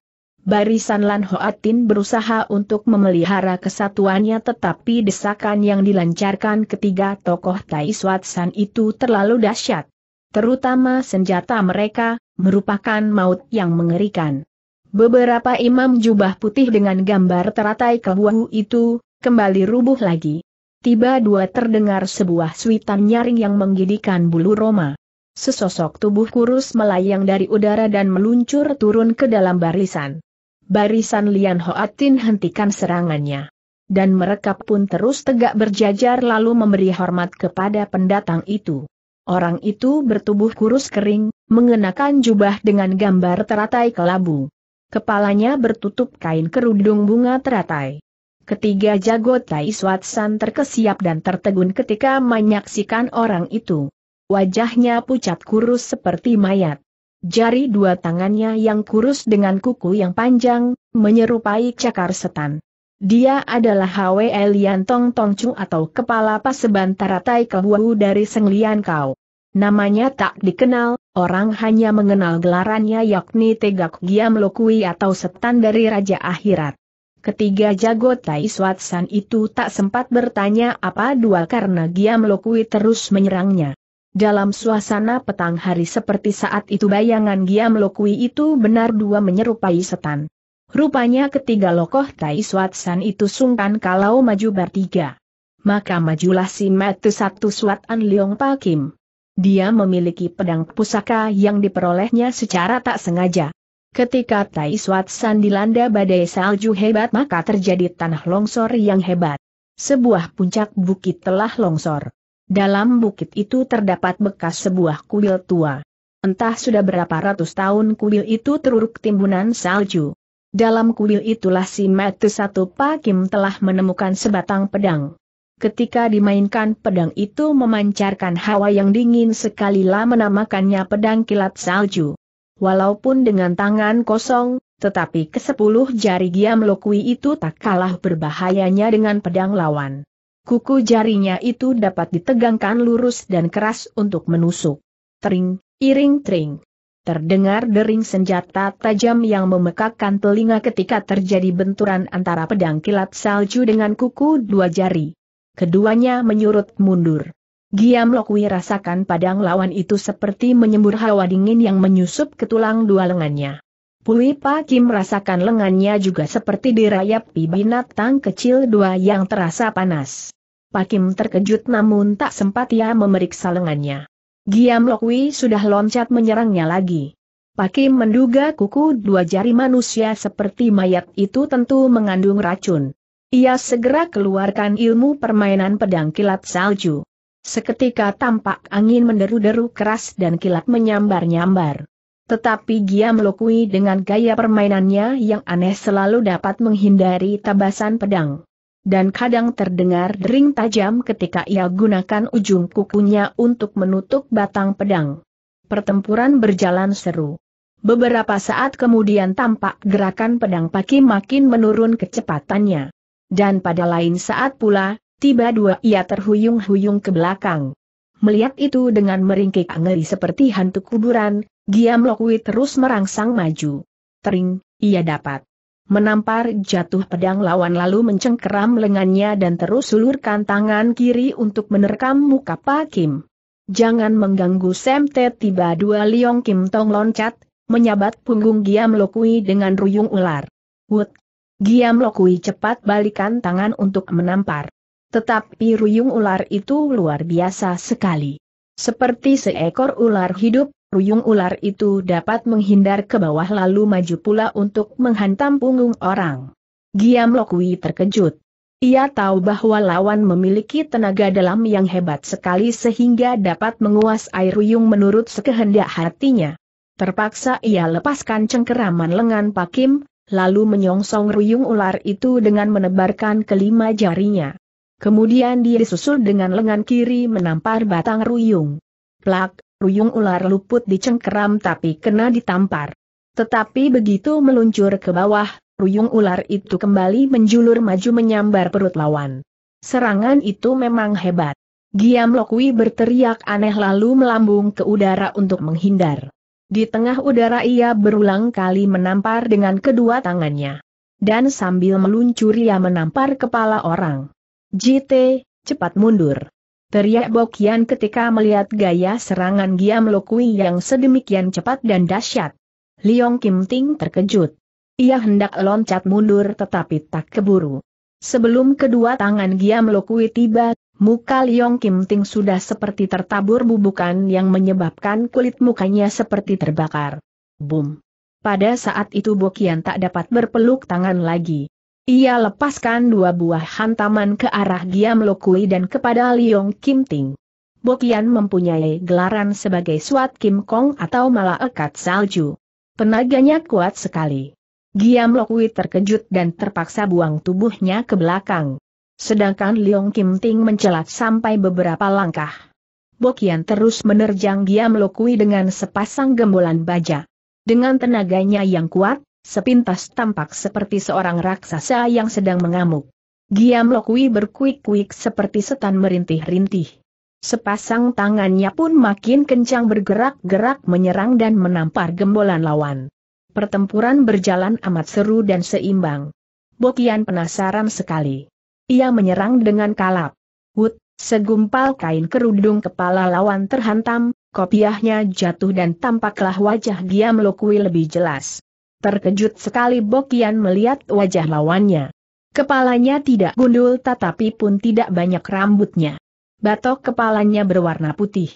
Speaker 1: barisan Lan Hoatin berusaha untuk memelihara kesatuannya tetapi desakan yang dilancarkan ketiga tokoh Tai San itu terlalu dahsyat. Terutama senjata mereka, merupakan maut yang mengerikan. Beberapa imam jubah putih dengan gambar teratai kebuahu itu, kembali rubuh lagi. Tiba dua terdengar sebuah suitan nyaring yang menggidikan bulu Roma. Sesosok tubuh kurus melayang dari udara dan meluncur turun ke dalam barisan barisan Lian Hoatin hentikan serangannya. Dan mereka pun terus tegak berjajar lalu memberi hormat kepada pendatang itu. Orang itu bertubuh kurus kering, mengenakan jubah dengan gambar teratai kelabu. Kepalanya bertutup kain kerudung bunga teratai. Ketiga jago Tai Swatsan terkesiap dan tertegun ketika menyaksikan orang itu. Wajahnya pucat kurus seperti mayat. Jari dua tangannya yang kurus dengan kuku yang panjang, menyerupai cakar setan. Dia adalah Hwe Lian Tong Tong Chu atau Kepala Paseban Taratai Kehuahu dari Senglian Kau. Namanya tak dikenal, orang hanya mengenal gelarannya yakni Tegak Giam Lokui atau setan dari Raja Akhirat. Ketiga jago Tai Swatsan itu tak sempat bertanya apa dua karena Giam Lokui terus menyerangnya. Dalam suasana petang hari seperti saat itu bayangan Giam Lokui itu benar dua menyerupai setan. Rupanya ketiga lokoh Tai San itu sungkan kalau maju bertiga. Maka majulah si Matu Satu An Leong Pakim. Dia memiliki pedang pusaka yang diperolehnya secara tak sengaja. Ketika Tai San dilanda badai salju hebat maka terjadi tanah longsor yang hebat. Sebuah puncak bukit telah longsor. Dalam bukit itu terdapat bekas sebuah kuil tua. Entah sudah berapa ratus tahun kuil itu teruruk timbunan salju. Dalam kuil itulah si Metu Satu Pakim telah menemukan sebatang pedang. Ketika dimainkan pedang itu memancarkan hawa yang dingin sekali lah menamakannya pedang kilat salju. Walaupun dengan tangan kosong, tetapi kesepuluh jari Giam Lokui itu tak kalah berbahayanya dengan pedang lawan. Kuku jarinya itu dapat ditegangkan lurus dan keras untuk menusuk. Tering, iring tering. Terdengar dering senjata tajam yang memekakkan telinga ketika terjadi benturan antara pedang kilat salju dengan kuku dua jari. Keduanya menyurut mundur. Giam Lokwi rasakan padang lawan itu seperti menyembur hawa dingin yang menyusup ke tulang dua lengannya. Pulipa Kim merasakan lengannya juga seperti dirayapi binatang kecil dua yang terasa panas. Pakim terkejut namun tak sempat ia memeriksa lengannya. Giam Lokwi sudah loncat menyerangnya lagi. Pakim menduga kuku dua jari manusia seperti mayat itu tentu mengandung racun. Ia segera keluarkan ilmu permainan pedang kilat salju. Seketika tampak angin menderu-deru keras dan kilat menyambar-nyambar. Tetapi Giam Lokwi dengan gaya permainannya yang aneh selalu dapat menghindari tabasan pedang dan kadang terdengar dering tajam ketika ia gunakan ujung kukunya untuk menutup batang pedang. Pertempuran berjalan seru. Beberapa saat kemudian tampak gerakan pedang Paki makin menurun kecepatannya. Dan pada lain saat pula, tiba dua ia terhuyung-huyung ke belakang. Melihat itu dengan meringkik ngeri seperti hantu kuburan, Giam Lokwi terus merangsang maju. Tering, ia dapat menampar jatuh pedang lawan lalu mencengkeram lengannya dan terus sulurkan tangan kiri untuk menerkam muka Pak Kim. Jangan mengganggu Semte tiba dua Liong Kim Tong loncat, menyabat punggung Giam Lokui dengan ruyung ular. Wut! Giam Lokui cepat balikan tangan untuk menampar. Tetapi ruyung ular itu luar biasa sekali. Seperti seekor ular hidup, Ruyung ular itu dapat menghindar ke bawah lalu maju pula untuk menghantam punggung orang. Giam Lokwi terkejut. Ia tahu bahwa lawan memiliki tenaga dalam yang hebat sekali sehingga dapat menguasai ruyung menurut sekehendak hatinya. Terpaksa ia lepaskan cengkeraman lengan Pakim, lalu menyongsong ruyung ular itu dengan menebarkan kelima jarinya. Kemudian dia disusul dengan lengan kiri menampar batang ruyung. Plak, Ruyung ular luput dicengkeram tapi kena ditampar. Tetapi begitu meluncur ke bawah, ruyung ular itu kembali menjulur maju menyambar perut lawan. Serangan itu memang hebat. Giam Lokwi berteriak aneh lalu melambung ke udara untuk menghindar. Di tengah udara ia berulang kali menampar dengan kedua tangannya. Dan sambil meluncur ia menampar kepala orang. JT, cepat mundur. Teriak Bokian ketika melihat gaya serangan Giam Lokui yang sedemikian cepat dan dahsyat. Liong Kim Ting terkejut. Ia hendak loncat mundur tetapi tak keburu. Sebelum kedua tangan Giam Lokui tiba, muka Liong Kim Ting sudah seperti tertabur bubukan yang menyebabkan kulit mukanya seperti terbakar. Boom! Pada saat itu Bokian tak dapat berpeluk tangan lagi. Ia lepaskan dua buah hantaman ke arah Giam Lokui dan kepada Liong Kim Ting. Bokian mempunyai gelaran sebagai Suat Kim Kong atau malah Ekat Salju. Penaganya kuat sekali. Giam Lokui terkejut dan terpaksa buang tubuhnya ke belakang. Sedangkan Liong Kim Ting mencelat sampai beberapa langkah. Bokian terus menerjang Giam Lokui dengan sepasang gembolan baja. Dengan tenaganya yang kuat, sepintas tampak seperti seorang raksasa yang sedang mengamuk. Giam Lokui berkuik-kuik seperti setan merintih-rintih. Sepasang tangannya pun makin kencang bergerak-gerak menyerang dan menampar gembolan lawan. Pertempuran berjalan amat seru dan seimbang. Bokian penasaran sekali. Ia menyerang dengan kalap. Wut, segumpal kain kerudung kepala lawan terhantam, kopiahnya jatuh dan tampaklah wajah Giam Lokui lebih jelas. Terkejut sekali Bokian melihat wajah lawannya. Kepalanya tidak gundul tetapi pun tidak banyak rambutnya. Batok kepalanya berwarna putih.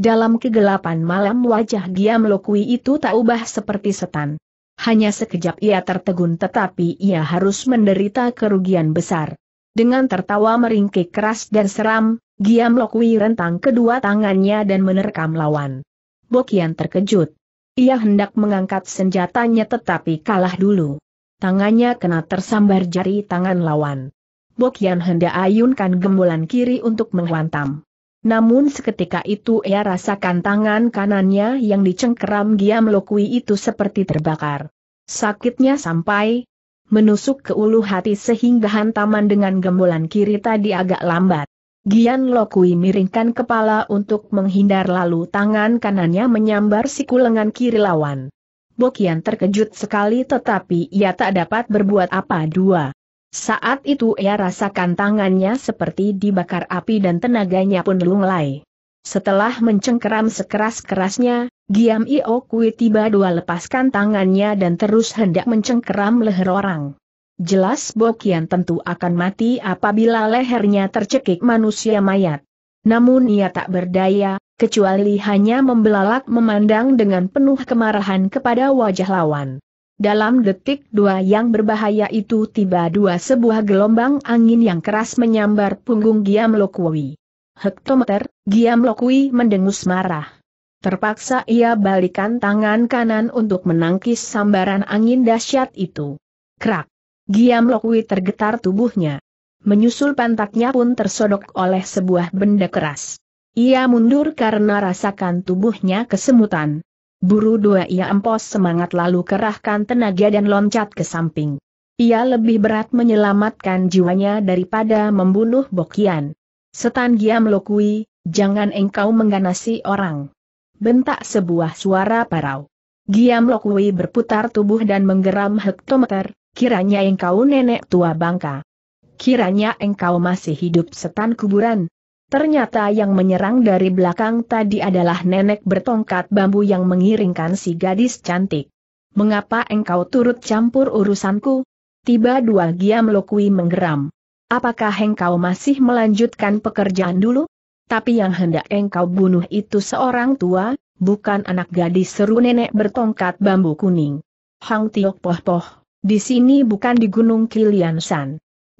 Speaker 1: Dalam kegelapan malam wajah dia melukui itu tak ubah seperti setan. Hanya sekejap ia tertegun tetapi ia harus menderita kerugian besar. Dengan tertawa meringkik keras dan seram, Giam Lokwi rentang kedua tangannya dan menerkam lawan. Bokian terkejut. Ia hendak mengangkat senjatanya tetapi kalah dulu. Tangannya kena tersambar jari tangan lawan. Bokian hendak ayunkan gembolan kiri untuk menghantam. Namun seketika itu ia rasakan tangan kanannya yang dicengkeram dia melukui itu seperti terbakar. Sakitnya sampai menusuk ke ulu hati sehingga hantaman dengan gembolan kiri tadi agak lambat. Gian Lokui miringkan kepala untuk menghindar lalu tangan kanannya menyambar siku lengan kiri lawan. Bokian terkejut sekali tetapi ia tak dapat berbuat apa dua. Saat itu ia rasakan tangannya seperti dibakar api dan tenaganya pun lunglai. Setelah mencengkeram sekeras-kerasnya, Giam Iokui tiba dua lepaskan tangannya dan terus hendak mencengkeram leher orang. Jelas Bokian tentu akan mati apabila lehernya tercekik manusia mayat. Namun ia tak berdaya, kecuali hanya membelalak memandang dengan penuh kemarahan kepada wajah lawan. Dalam detik dua yang berbahaya itu tiba dua sebuah gelombang angin yang keras menyambar punggung Giam Lokwi. Hektometer, Giam Lokwi mendengus marah. Terpaksa ia balikan tangan kanan untuk menangkis sambaran angin dahsyat itu. Krak! Giam Lokwi tergetar tubuhnya. Menyusul pantatnya pun tersodok oleh sebuah benda keras. Ia mundur karena rasakan tubuhnya kesemutan. Buru dua ia empos semangat lalu kerahkan tenaga dan loncat ke samping. Ia lebih berat menyelamatkan jiwanya daripada membunuh Bokian. Setan Giam Lokwi, jangan engkau mengganasi orang. Bentak sebuah suara parau. Giam Lokwi berputar tubuh dan menggeram hektometer, Kiranya engkau nenek tua bangka. Kiranya engkau masih hidup setan kuburan. Ternyata yang menyerang dari belakang tadi adalah nenek bertongkat bambu yang mengiringkan si gadis cantik. Mengapa engkau turut campur urusanku? Tiba dua Giam Lokui menggeram. Apakah engkau masih melanjutkan pekerjaan dulu? Tapi yang hendak engkau bunuh itu seorang tua, bukan anak gadis seru nenek bertongkat bambu kuning. Hang Tiok Poh Poh. Di sini bukan di Gunung Kilian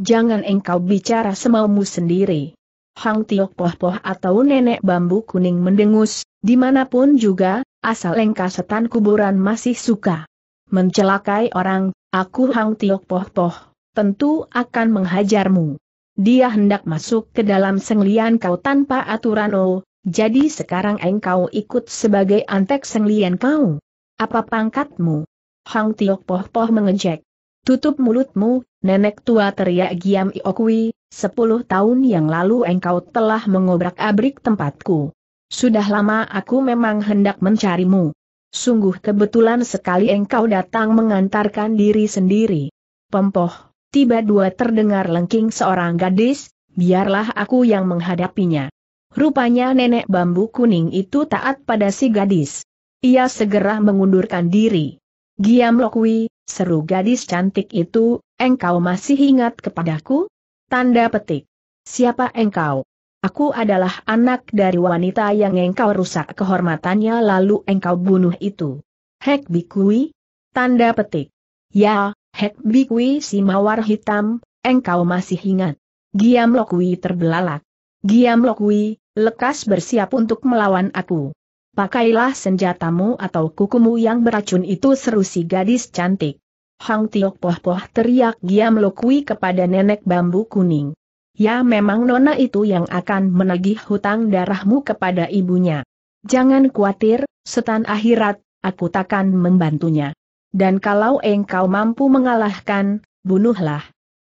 Speaker 1: Jangan engkau bicara semaumu sendiri. Hang Tiok Poh-Poh atau Nenek Bambu Kuning mendengus, dimanapun juga, asal engkau setan kuburan masih suka. Mencelakai orang, aku Hang Tiok Poh-Poh, tentu akan menghajarmu. Dia hendak masuk ke dalam senglian kau tanpa aturan oh, jadi sekarang engkau ikut sebagai antek senglian kau. Apa pangkatmu? Hang Tiok Poh Poh mengejek. Tutup mulutmu, nenek tua teriak Giam Iokwi, sepuluh tahun yang lalu engkau telah mengobrak-abrik tempatku. Sudah lama aku memang hendak mencarimu. Sungguh kebetulan sekali engkau datang mengantarkan diri sendiri. Pempoh, tiba dua terdengar lengking seorang gadis, biarlah aku yang menghadapinya. Rupanya nenek bambu kuning itu taat pada si gadis. Ia segera mengundurkan diri. Giam Lokwi, seru gadis cantik itu, engkau masih ingat kepadaku? Tanda petik. Siapa engkau? Aku adalah anak dari wanita yang engkau rusak kehormatannya lalu engkau bunuh itu. Hek Bikui? Tanda petik. Ya, Hek Bikui si mawar hitam, engkau masih ingat. Giam Lokwi terbelalak. Giam Lokwi, lekas bersiap untuk melawan aku. Pakailah senjatamu atau kukumu yang beracun itu seru si gadis cantik. Hang Tiok Poh Poh teriak Giam Lokui kepada nenek bambu kuning. Ya memang nona itu yang akan menagih hutang darahmu kepada ibunya. Jangan khawatir, setan akhirat, aku takkan membantunya. Dan kalau engkau mampu mengalahkan, bunuhlah.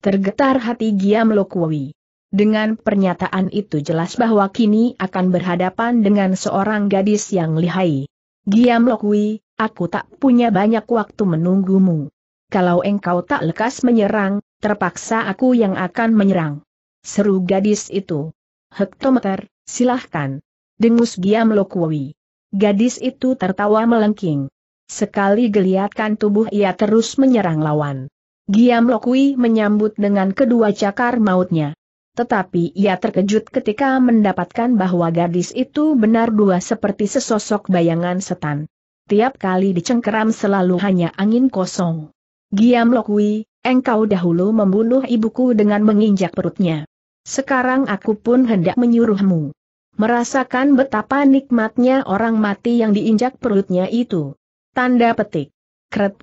Speaker 1: Tergetar hati Giam Lokui. Dengan pernyataan itu jelas bahwa kini akan berhadapan dengan seorang gadis yang lihai. Giam Lokwi, aku tak punya banyak waktu menunggumu. Kalau engkau tak lekas menyerang, terpaksa aku yang akan menyerang. Seru gadis itu. Hektometer, silahkan. Dengus Giam Lokwi. Gadis itu tertawa melengking. Sekali geliatkan tubuh ia terus menyerang lawan. Giam Lokwi menyambut dengan kedua cakar mautnya. Tetapi ia terkejut ketika mendapatkan bahwa gadis itu benar dua seperti sesosok bayangan setan. Tiap kali dicengkeram selalu hanya angin kosong. Giam Lokwi, engkau dahulu membunuh ibuku dengan menginjak perutnya. Sekarang aku pun hendak menyuruhmu. Merasakan betapa nikmatnya orang mati yang diinjak perutnya itu. Tanda petik. Kret.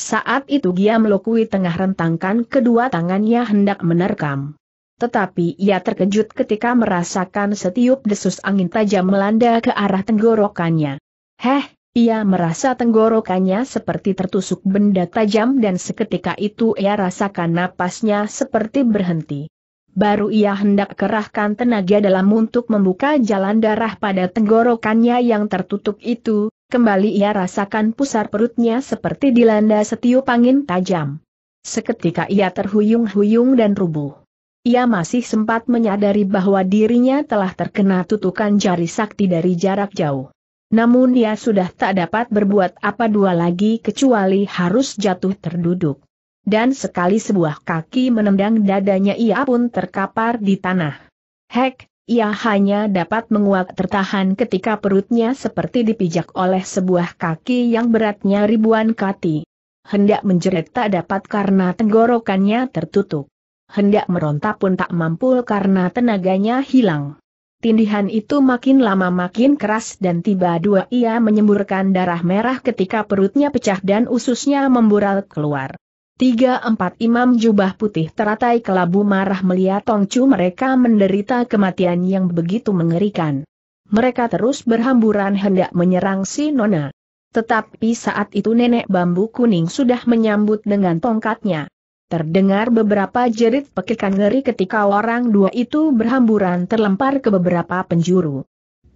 Speaker 1: Saat itu Giam Lokwi tengah rentangkan kedua tangannya hendak menerkam tetapi ia terkejut ketika merasakan setiup desus angin tajam melanda ke arah tenggorokannya. Heh, ia merasa tenggorokannya seperti tertusuk benda tajam dan seketika itu ia rasakan napasnya seperti berhenti. Baru ia hendak kerahkan tenaga dalam untuk membuka jalan darah pada tenggorokannya yang tertutup itu, kembali ia rasakan pusar perutnya seperti dilanda setiup angin tajam. Seketika ia terhuyung-huyung dan rubuh. Ia masih sempat menyadari bahwa dirinya telah terkena tutukan jari sakti dari jarak jauh. Namun ia sudah tak dapat berbuat apa dua lagi kecuali harus jatuh terduduk. Dan sekali sebuah kaki menendang dadanya ia pun terkapar di tanah. Hek, ia hanya dapat menguak tertahan ketika perutnya seperti dipijak oleh sebuah kaki yang beratnya ribuan kati. Hendak menjerit tak dapat karena tenggorokannya tertutup hendak meronta pun tak mampu karena tenaganya hilang. Tindihan itu makin lama makin keras dan tiba dua ia menyemburkan darah merah ketika perutnya pecah dan ususnya membural keluar. Tiga empat imam jubah putih teratai kelabu marah melihat Tongcu mereka menderita kematian yang begitu mengerikan. Mereka terus berhamburan hendak menyerang si Nona. Tetapi saat itu nenek bambu kuning sudah menyambut dengan tongkatnya. Terdengar beberapa jerit pekikan ngeri ketika orang dua itu berhamburan terlempar ke beberapa penjuru.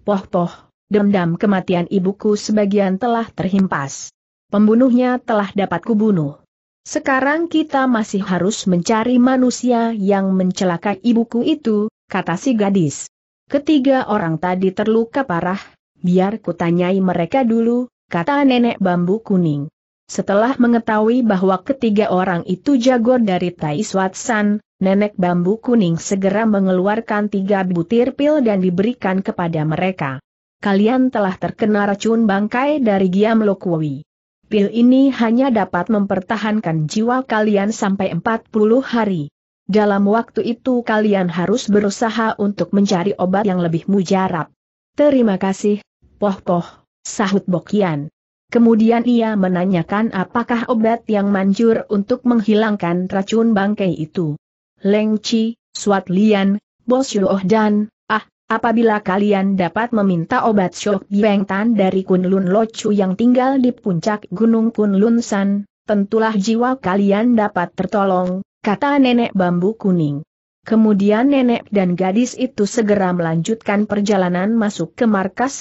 Speaker 1: Poh-poh, dendam kematian ibuku sebagian telah terhimpas. Pembunuhnya telah dapat kubunuh. Sekarang kita masih harus mencari manusia yang mencelakai ibuku itu, kata si gadis. Ketiga orang tadi terluka parah, biar kutanyai mereka dulu, kata nenek bambu kuning. Setelah mengetahui bahwa ketiga orang itu jago dari Tai Swatsan, nenek bambu kuning segera mengeluarkan tiga butir pil dan diberikan kepada mereka. Kalian telah terkena racun bangkai dari Giam Lokwui. Pil ini hanya dapat mempertahankan jiwa kalian sampai 40 hari. Dalam waktu itu kalian harus berusaha untuk mencari obat yang lebih mujarab. Terima kasih, Poh Poh, sahut Bokian. Kemudian ia menanyakan apakah obat yang manjur untuk menghilangkan racun bangkai itu. Leng Chi, Suat Lian, Bos Yuoh dan, ah, apabila kalian dapat meminta obat Shok di Tan dari Kunlun Chu yang tinggal di puncak Gunung Kunlun San, tentulah jiwa kalian dapat tertolong, kata nenek bambu kuning. Kemudian nenek dan gadis itu segera melanjutkan perjalanan masuk ke markas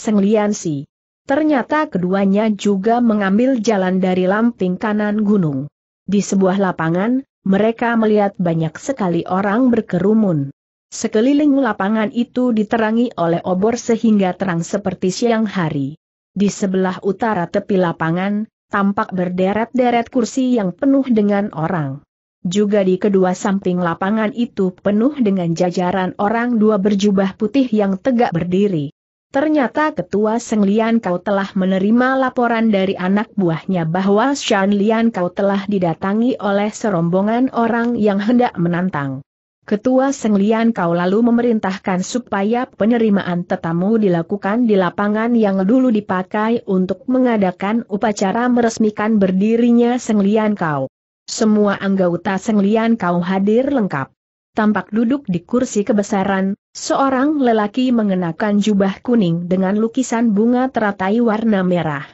Speaker 1: Si. Ternyata keduanya juga mengambil jalan dari lamping kanan gunung. Di sebuah lapangan, mereka melihat banyak sekali orang berkerumun. Sekeliling lapangan itu diterangi oleh obor sehingga terang seperti siang hari. Di sebelah utara tepi lapangan, tampak berderet-deret kursi yang penuh dengan orang. Juga di kedua samping lapangan itu penuh dengan jajaran orang dua berjubah putih yang tegak berdiri. Ternyata Ketua Seng Lian Kau telah menerima laporan dari anak buahnya bahwa Shan Lian Kau telah didatangi oleh serombongan orang yang hendak menantang. Ketua Seng Lian Kau lalu memerintahkan supaya penerimaan tetamu dilakukan di lapangan yang dulu dipakai untuk mengadakan upacara meresmikan berdirinya Seng Lian Kau. Semua anggota Seng Lian Kau hadir lengkap tampak duduk di kursi kebesaran, seorang lelaki mengenakan jubah kuning dengan lukisan bunga teratai warna merah.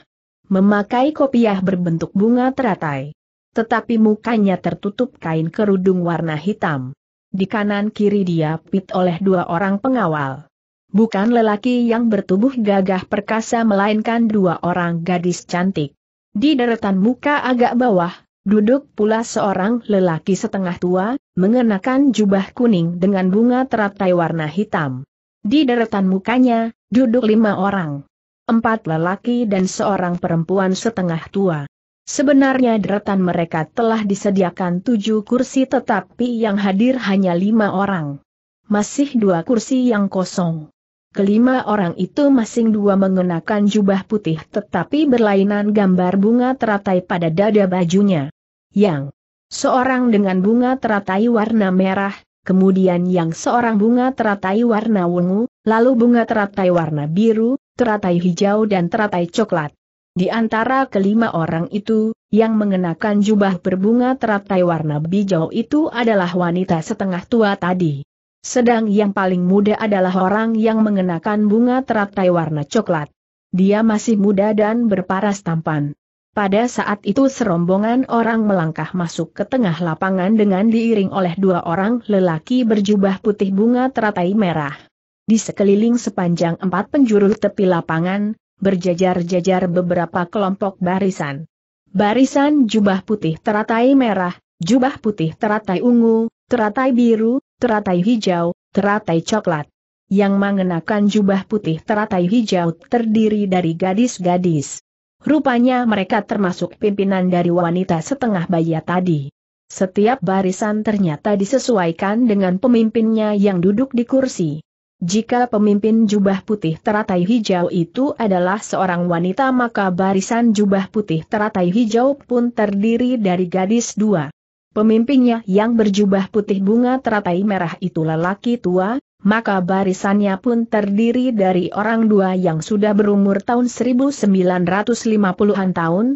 Speaker 1: Memakai kopiah berbentuk bunga teratai. Tetapi mukanya tertutup kain kerudung warna hitam. Di kanan kiri dia pit oleh dua orang pengawal. Bukan lelaki yang bertubuh gagah perkasa melainkan dua orang gadis cantik. Di deretan muka agak bawah, Duduk pula seorang lelaki setengah tua, mengenakan jubah kuning dengan bunga teratai warna hitam. Di deretan mukanya, duduk lima orang. Empat lelaki dan seorang perempuan setengah tua. Sebenarnya deretan mereka telah disediakan tujuh kursi tetapi yang hadir hanya lima orang. Masih dua kursi yang kosong. Kelima orang itu masing dua mengenakan jubah putih tetapi berlainan gambar bunga teratai pada dada bajunya yang seorang dengan bunga teratai warna merah, kemudian yang seorang bunga teratai warna ungu, lalu bunga teratai warna biru, teratai hijau dan teratai coklat. Di antara kelima orang itu, yang mengenakan jubah berbunga teratai warna hijau itu adalah wanita setengah tua tadi. Sedang yang paling muda adalah orang yang mengenakan bunga teratai warna coklat. Dia masih muda dan berparas tampan. Pada saat itu serombongan orang melangkah masuk ke tengah lapangan dengan diiring oleh dua orang lelaki berjubah putih bunga teratai merah. Di sekeliling sepanjang empat penjuru tepi lapangan, berjajar-jajar beberapa kelompok barisan. Barisan jubah putih teratai merah, jubah putih teratai ungu, teratai biru, teratai hijau, teratai coklat. Yang mengenakan jubah putih teratai hijau terdiri dari gadis-gadis. Rupanya mereka termasuk pimpinan dari wanita setengah bayi tadi. Setiap barisan ternyata disesuaikan dengan pemimpinnya yang duduk di kursi. Jika pemimpin jubah putih teratai hijau itu adalah seorang wanita maka barisan jubah putih teratai hijau pun terdiri dari gadis dua. Pemimpinnya yang berjubah putih bunga teratai merah itu lelaki tua, maka barisannya pun terdiri dari orang dua yang sudah berumur tahun 1950-an tahun,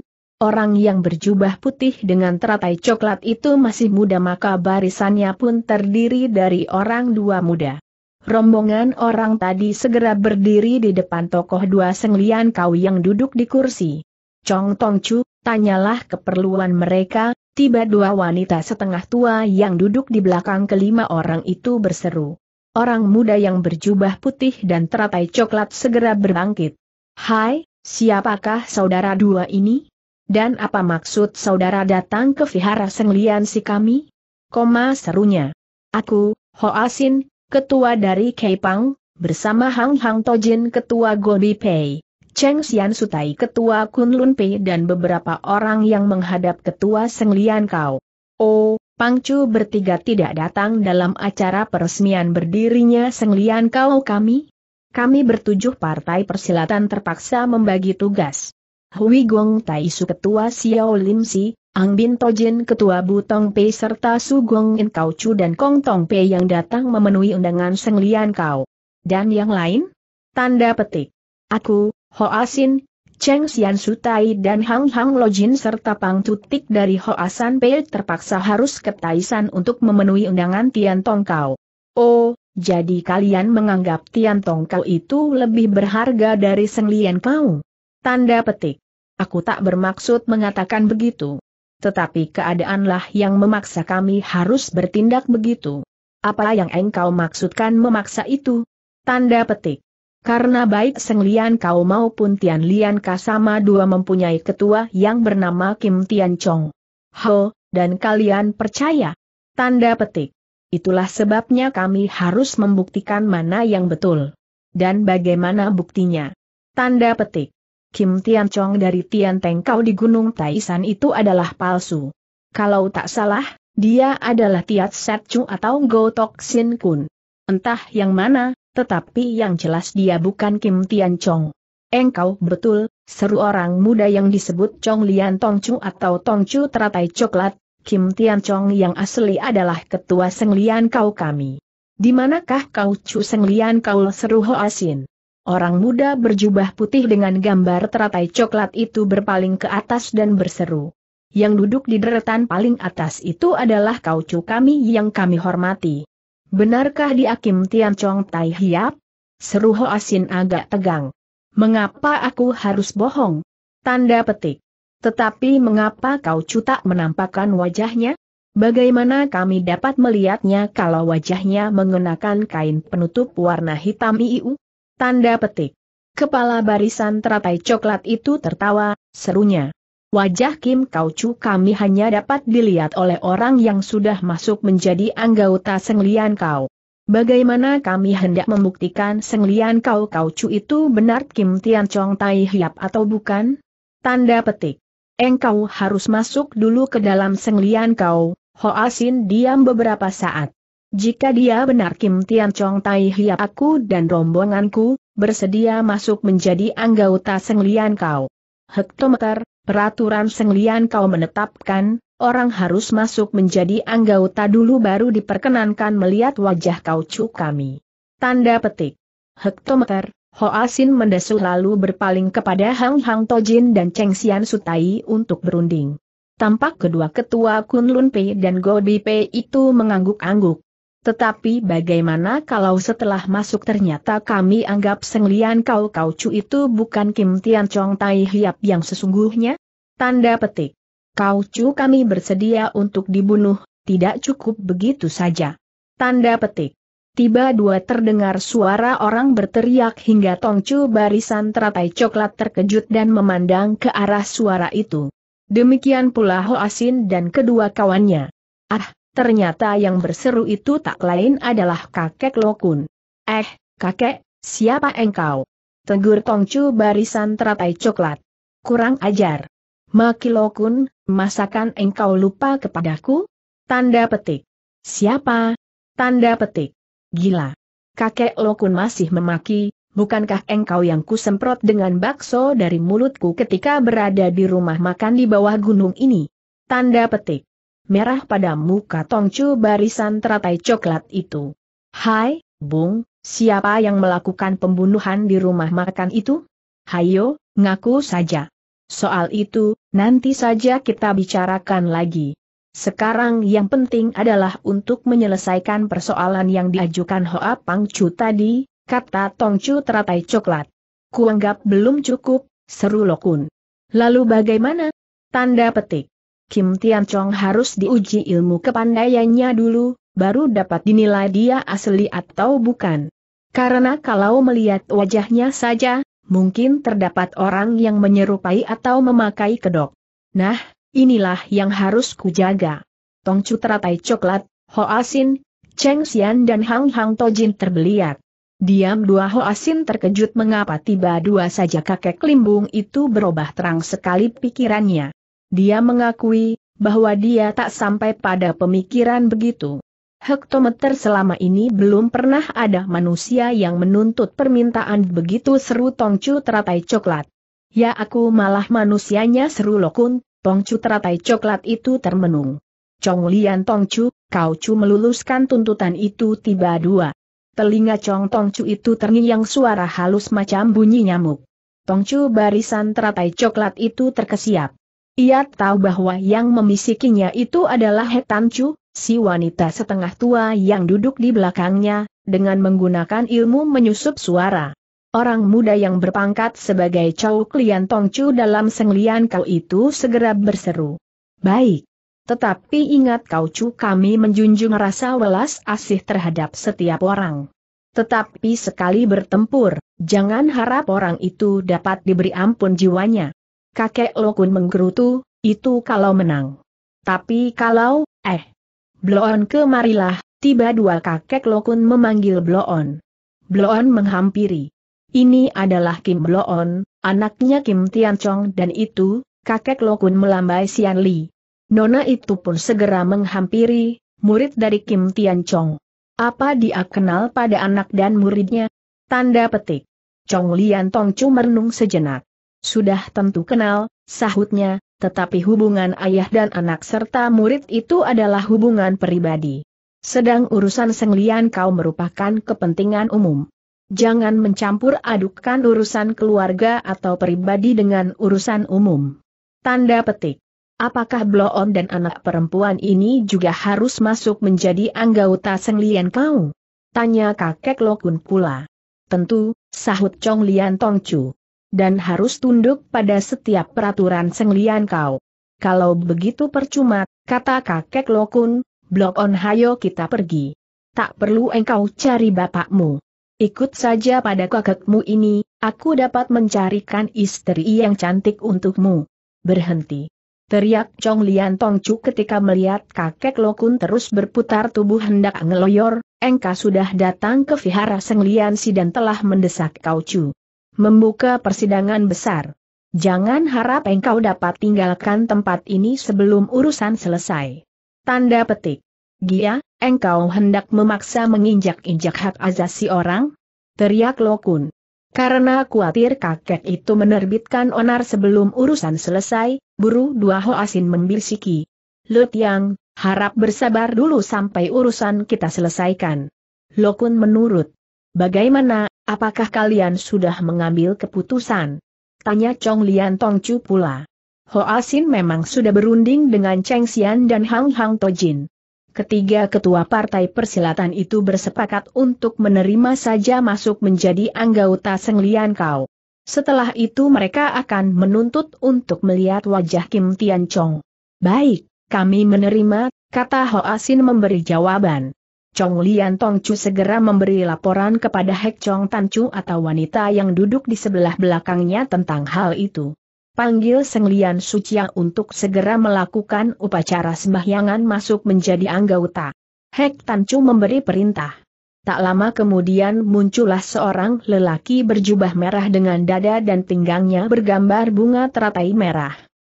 Speaker 1: orang yang berjubah putih dengan teratai coklat itu masih muda maka barisannya pun terdiri dari orang dua muda. Rombongan orang tadi segera berdiri di depan tokoh dua senglian kau yang duduk di kursi. Chong Tong Chu, tanyalah keperluan mereka, tiba dua wanita setengah tua yang duduk di belakang kelima orang itu berseru. Orang muda yang berjubah putih dan teratai coklat segera berbangkit. Hai, siapakah saudara dua ini? Dan apa maksud saudara datang ke vihara Senglian si kami? Koma serunya. Aku, Ho Asin, ketua dari Kepang, bersama Hang Hang Tojin ketua Gobi Pei. Cheng Xian Sutai ketua Kunlun Pei dan beberapa orang yang menghadap ketua Senglian Kau. Oh, Pangcu bertiga tidak datang dalam acara peresmian berdirinya Senglian Kau kami? Kami bertujuh partai persilatan terpaksa membagi tugas. Hui Gong Su Ketua Xiao Lim Si, Ang Bin Tojin Ketua Butong Pei serta Su Gong In Kau Chu dan Kong Tong Pei yang datang memenuhi undangan Senglian Kau. Dan yang lain? Tanda petik. Aku, Ho Asin. Cheng Xian Sutai dan Hang Hang Lojin serta Pang Tutik dari Hoasan Pei terpaksa harus ke Taisan untuk memenuhi undangan Tian Tongkau. Oh, jadi kalian menganggap Tian Tongkau itu lebih berharga dari Seng Lian Kau? Tanda petik. Aku tak bermaksud mengatakan begitu. Tetapi keadaanlah yang memaksa kami harus bertindak begitu. Apa yang engkau maksudkan memaksa itu? Tanda petik. Karena baik Seng Lian Kau maupun Tian Lian Ka sama dua mempunyai ketua yang bernama Kim Tian Chong. Ho, dan kalian percaya? Tanda petik. Itulah sebabnya kami harus membuktikan mana yang betul. Dan bagaimana buktinya? Tanda petik. Kim Tian Chong dari Tian Teng Kau di Gunung Taisan itu adalah palsu. Kalau tak salah, dia adalah Tiat Set Chu atau Go Tok Sin Kun. Entah yang mana, tetapi yang jelas dia bukan Kim Tian Chong. Engkau betul, seru orang muda yang disebut Chong Lian Tong Chu atau Tong Chu teratai coklat, Kim Tian Chong yang asli adalah ketua Seng Lian Kau kami. Di manakah kau Chu Seng Lian Kau seru Ho Asin? Orang muda berjubah putih dengan gambar teratai coklat itu berpaling ke atas dan berseru. Yang duduk di deretan paling atas itu adalah kau Chu kami yang kami hormati. Benarkah di Akim Tian Chong Tai Hiap? Seru Asin agak tegang. Mengapa aku harus bohong? Tanda petik. Tetapi mengapa kau cutak menampakkan wajahnya? Bagaimana kami dapat melihatnya kalau wajahnya mengenakan kain penutup warna hitam iu? Tanda petik. Kepala barisan teratai coklat itu tertawa, serunya. Wajah Kim Kaucu kami hanya dapat dilihat oleh orang yang sudah masuk menjadi anggota Senglian Kau. Bagaimana kami hendak membuktikan Senglian Kau Kaucu itu benar Kim Tian Chong Tai Hiap atau bukan? Tanda petik. Engkau harus masuk dulu ke dalam Senglian Kau, Hoa Sin diam beberapa saat. Jika dia benar Kim Tian Chong Tai Hiap aku dan rombonganku, bersedia masuk menjadi anggota Senglian Kau. Hektometer, Peraturan Senglian kau menetapkan, orang harus masuk menjadi anggota dulu baru diperkenankan melihat wajah kau cu kami. Tanda petik. Hektometer, Ho Asin mendesu lalu berpaling kepada Hang Hang Tojin dan Cheng Xian Sutai untuk berunding. Tampak kedua ketua Kunlun Pei dan Go Bi Pei itu mengangguk-angguk. Tetapi bagaimana kalau setelah masuk ternyata kami anggap senglian Kau Kau cu itu bukan Kim Tian Chong Tai Hiap yang sesungguhnya? Tanda petik. Kau cu kami bersedia untuk dibunuh, tidak cukup begitu saja. Tanda petik. Tiba dua terdengar suara orang berteriak hingga Tong Chu barisan teratai coklat terkejut dan memandang ke arah suara itu. Demikian pula Ho Asin dan kedua kawannya. Ah, Ternyata yang berseru itu tak lain adalah kakek Lokun. Eh, kakek, siapa engkau? Tegur Tongcu barisan teratai coklat. Kurang ajar. Maki Lokun, masakan engkau lupa kepadaku? Tanda petik. Siapa? Tanda petik. Gila. Kakek Lokun masih memaki, bukankah engkau yang kusemprot dengan bakso dari mulutku ketika berada di rumah makan di bawah gunung ini? Tanda petik merah pada muka Tongcu barisan teratai coklat itu. Hai, Bung, siapa yang melakukan pembunuhan di rumah makan itu? Hayo, ngaku saja. Soal itu, nanti saja kita bicarakan lagi. Sekarang yang penting adalah untuk menyelesaikan persoalan yang diajukan Hoa Pangcu tadi, kata Tongcu teratai coklat. Kuanggap belum cukup, seru Lokun. Lalu bagaimana? Tanda petik. Kim Tian Chong harus diuji ilmu kepandaiannya dulu, baru dapat dinilai dia asli atau bukan. Karena kalau melihat wajahnya saja, mungkin terdapat orang yang menyerupai atau memakai kedok. Nah, inilah yang harus kujaga. Tong Chu teratai Coklat, Asin, Cheng Xian dan Hang Hang Tojin terbeliat. Diam dua Ho Asin terkejut mengapa tiba dua saja kakek limbung itu berubah terang sekali pikirannya. Dia mengakui bahwa dia tak sampai pada pemikiran begitu. Hektometer selama ini belum pernah ada manusia yang menuntut permintaan begitu seru Tongcu teratai coklat. Ya aku malah manusianya seru lokun, Tongcu teratai coklat itu termenung. Chong Lian Tongcu, kau cu meluluskan tuntutan itu tiba dua. Telinga Chong Tongcu itu terngiang suara halus macam bunyi nyamuk. Tongcu barisan teratai coklat itu terkesiap. Ia tahu bahwa yang memisikinya itu adalah Hetamcu, si wanita setengah tua yang duduk di belakangnya, dengan menggunakan ilmu menyusup suara. Orang muda yang berpangkat sebagai Chow Klian Tongcu dalam senglian kau itu segera berseru. Baik. Tetapi ingat kau cu kami menjunjung rasa welas asih terhadap setiap orang. Tetapi sekali bertempur, jangan harap orang itu dapat diberi ampun jiwanya kakek Lokun menggerutu, itu kalau menang. Tapi kalau, eh, Bloon kemarilah, tiba dua kakek Lokun memanggil Bloon. Bloon menghampiri. Ini adalah Kim Bloon, anaknya Kim Tianchong dan itu, kakek Lokun melambai Sian Li. Nona itu pun segera menghampiri, murid dari Kim Tianchong. Apa dia kenal pada anak dan muridnya? Tanda petik. Chong Lian Tong Chu merenung sejenak. Sudah tentu kenal, sahutnya, tetapi hubungan ayah dan anak serta murid itu adalah hubungan pribadi. Sedang urusan senglian kau merupakan kepentingan umum. Jangan mencampur adukkan urusan keluarga atau pribadi dengan urusan umum. Tanda petik. Apakah Bloon dan anak perempuan ini juga harus masuk menjadi anggota senglian kau? Tanya kakek Lokun pula. Tentu, sahut Chong Lian Tongcu dan harus tunduk pada setiap peraturan senglian kau. Kalau begitu percuma, kata kakek Lokun, blok on hayo kita pergi. Tak perlu engkau cari bapakmu. Ikut saja pada kakekmu ini, aku dapat mencarikan istri yang cantik untukmu. Berhenti. Teriak Chong Lian Tong Chu ketika melihat kakek Lokun terus berputar tubuh hendak ngeloyor, engkau sudah datang ke vihara Seng Si dan telah mendesak kau Chu membuka persidangan besar. Jangan harap engkau dapat tinggalkan tempat ini sebelum urusan selesai. Tanda petik. Gia, engkau hendak memaksa menginjak-injak hak azasi orang? Teriak Lokun. Karena khawatir kakek itu menerbitkan onar sebelum urusan selesai, buru dua hoasin membisiki. Lut Yang, harap bersabar dulu sampai urusan kita selesaikan. Lokun menurut. Bagaimana Apakah kalian sudah mengambil keputusan? Tanya Chong Lian Tong Chu pula. Ho Asin memang sudah berunding dengan Cheng Xian dan Hang Hang Tojin. Ketiga ketua partai persilatan itu bersepakat untuk menerima saja masuk menjadi anggota Seng Lian Kau. Setelah itu mereka akan menuntut untuk melihat wajah Kim Tian Chong. Baik, kami menerima, kata Ho Asin memberi jawaban. Chong Lian Tong Chu segera memberi laporan kepada Hek Chong Tan Chu atau wanita yang duduk di sebelah belakangnya tentang hal itu. Panggil Seng Lian Sucia untuk segera melakukan upacara sembahyangan masuk menjadi anggota. Hek Tan Chu memberi perintah. Tak lama kemudian muncullah seorang lelaki berjubah merah dengan dada dan pinggangnya bergambar bunga teratai merah.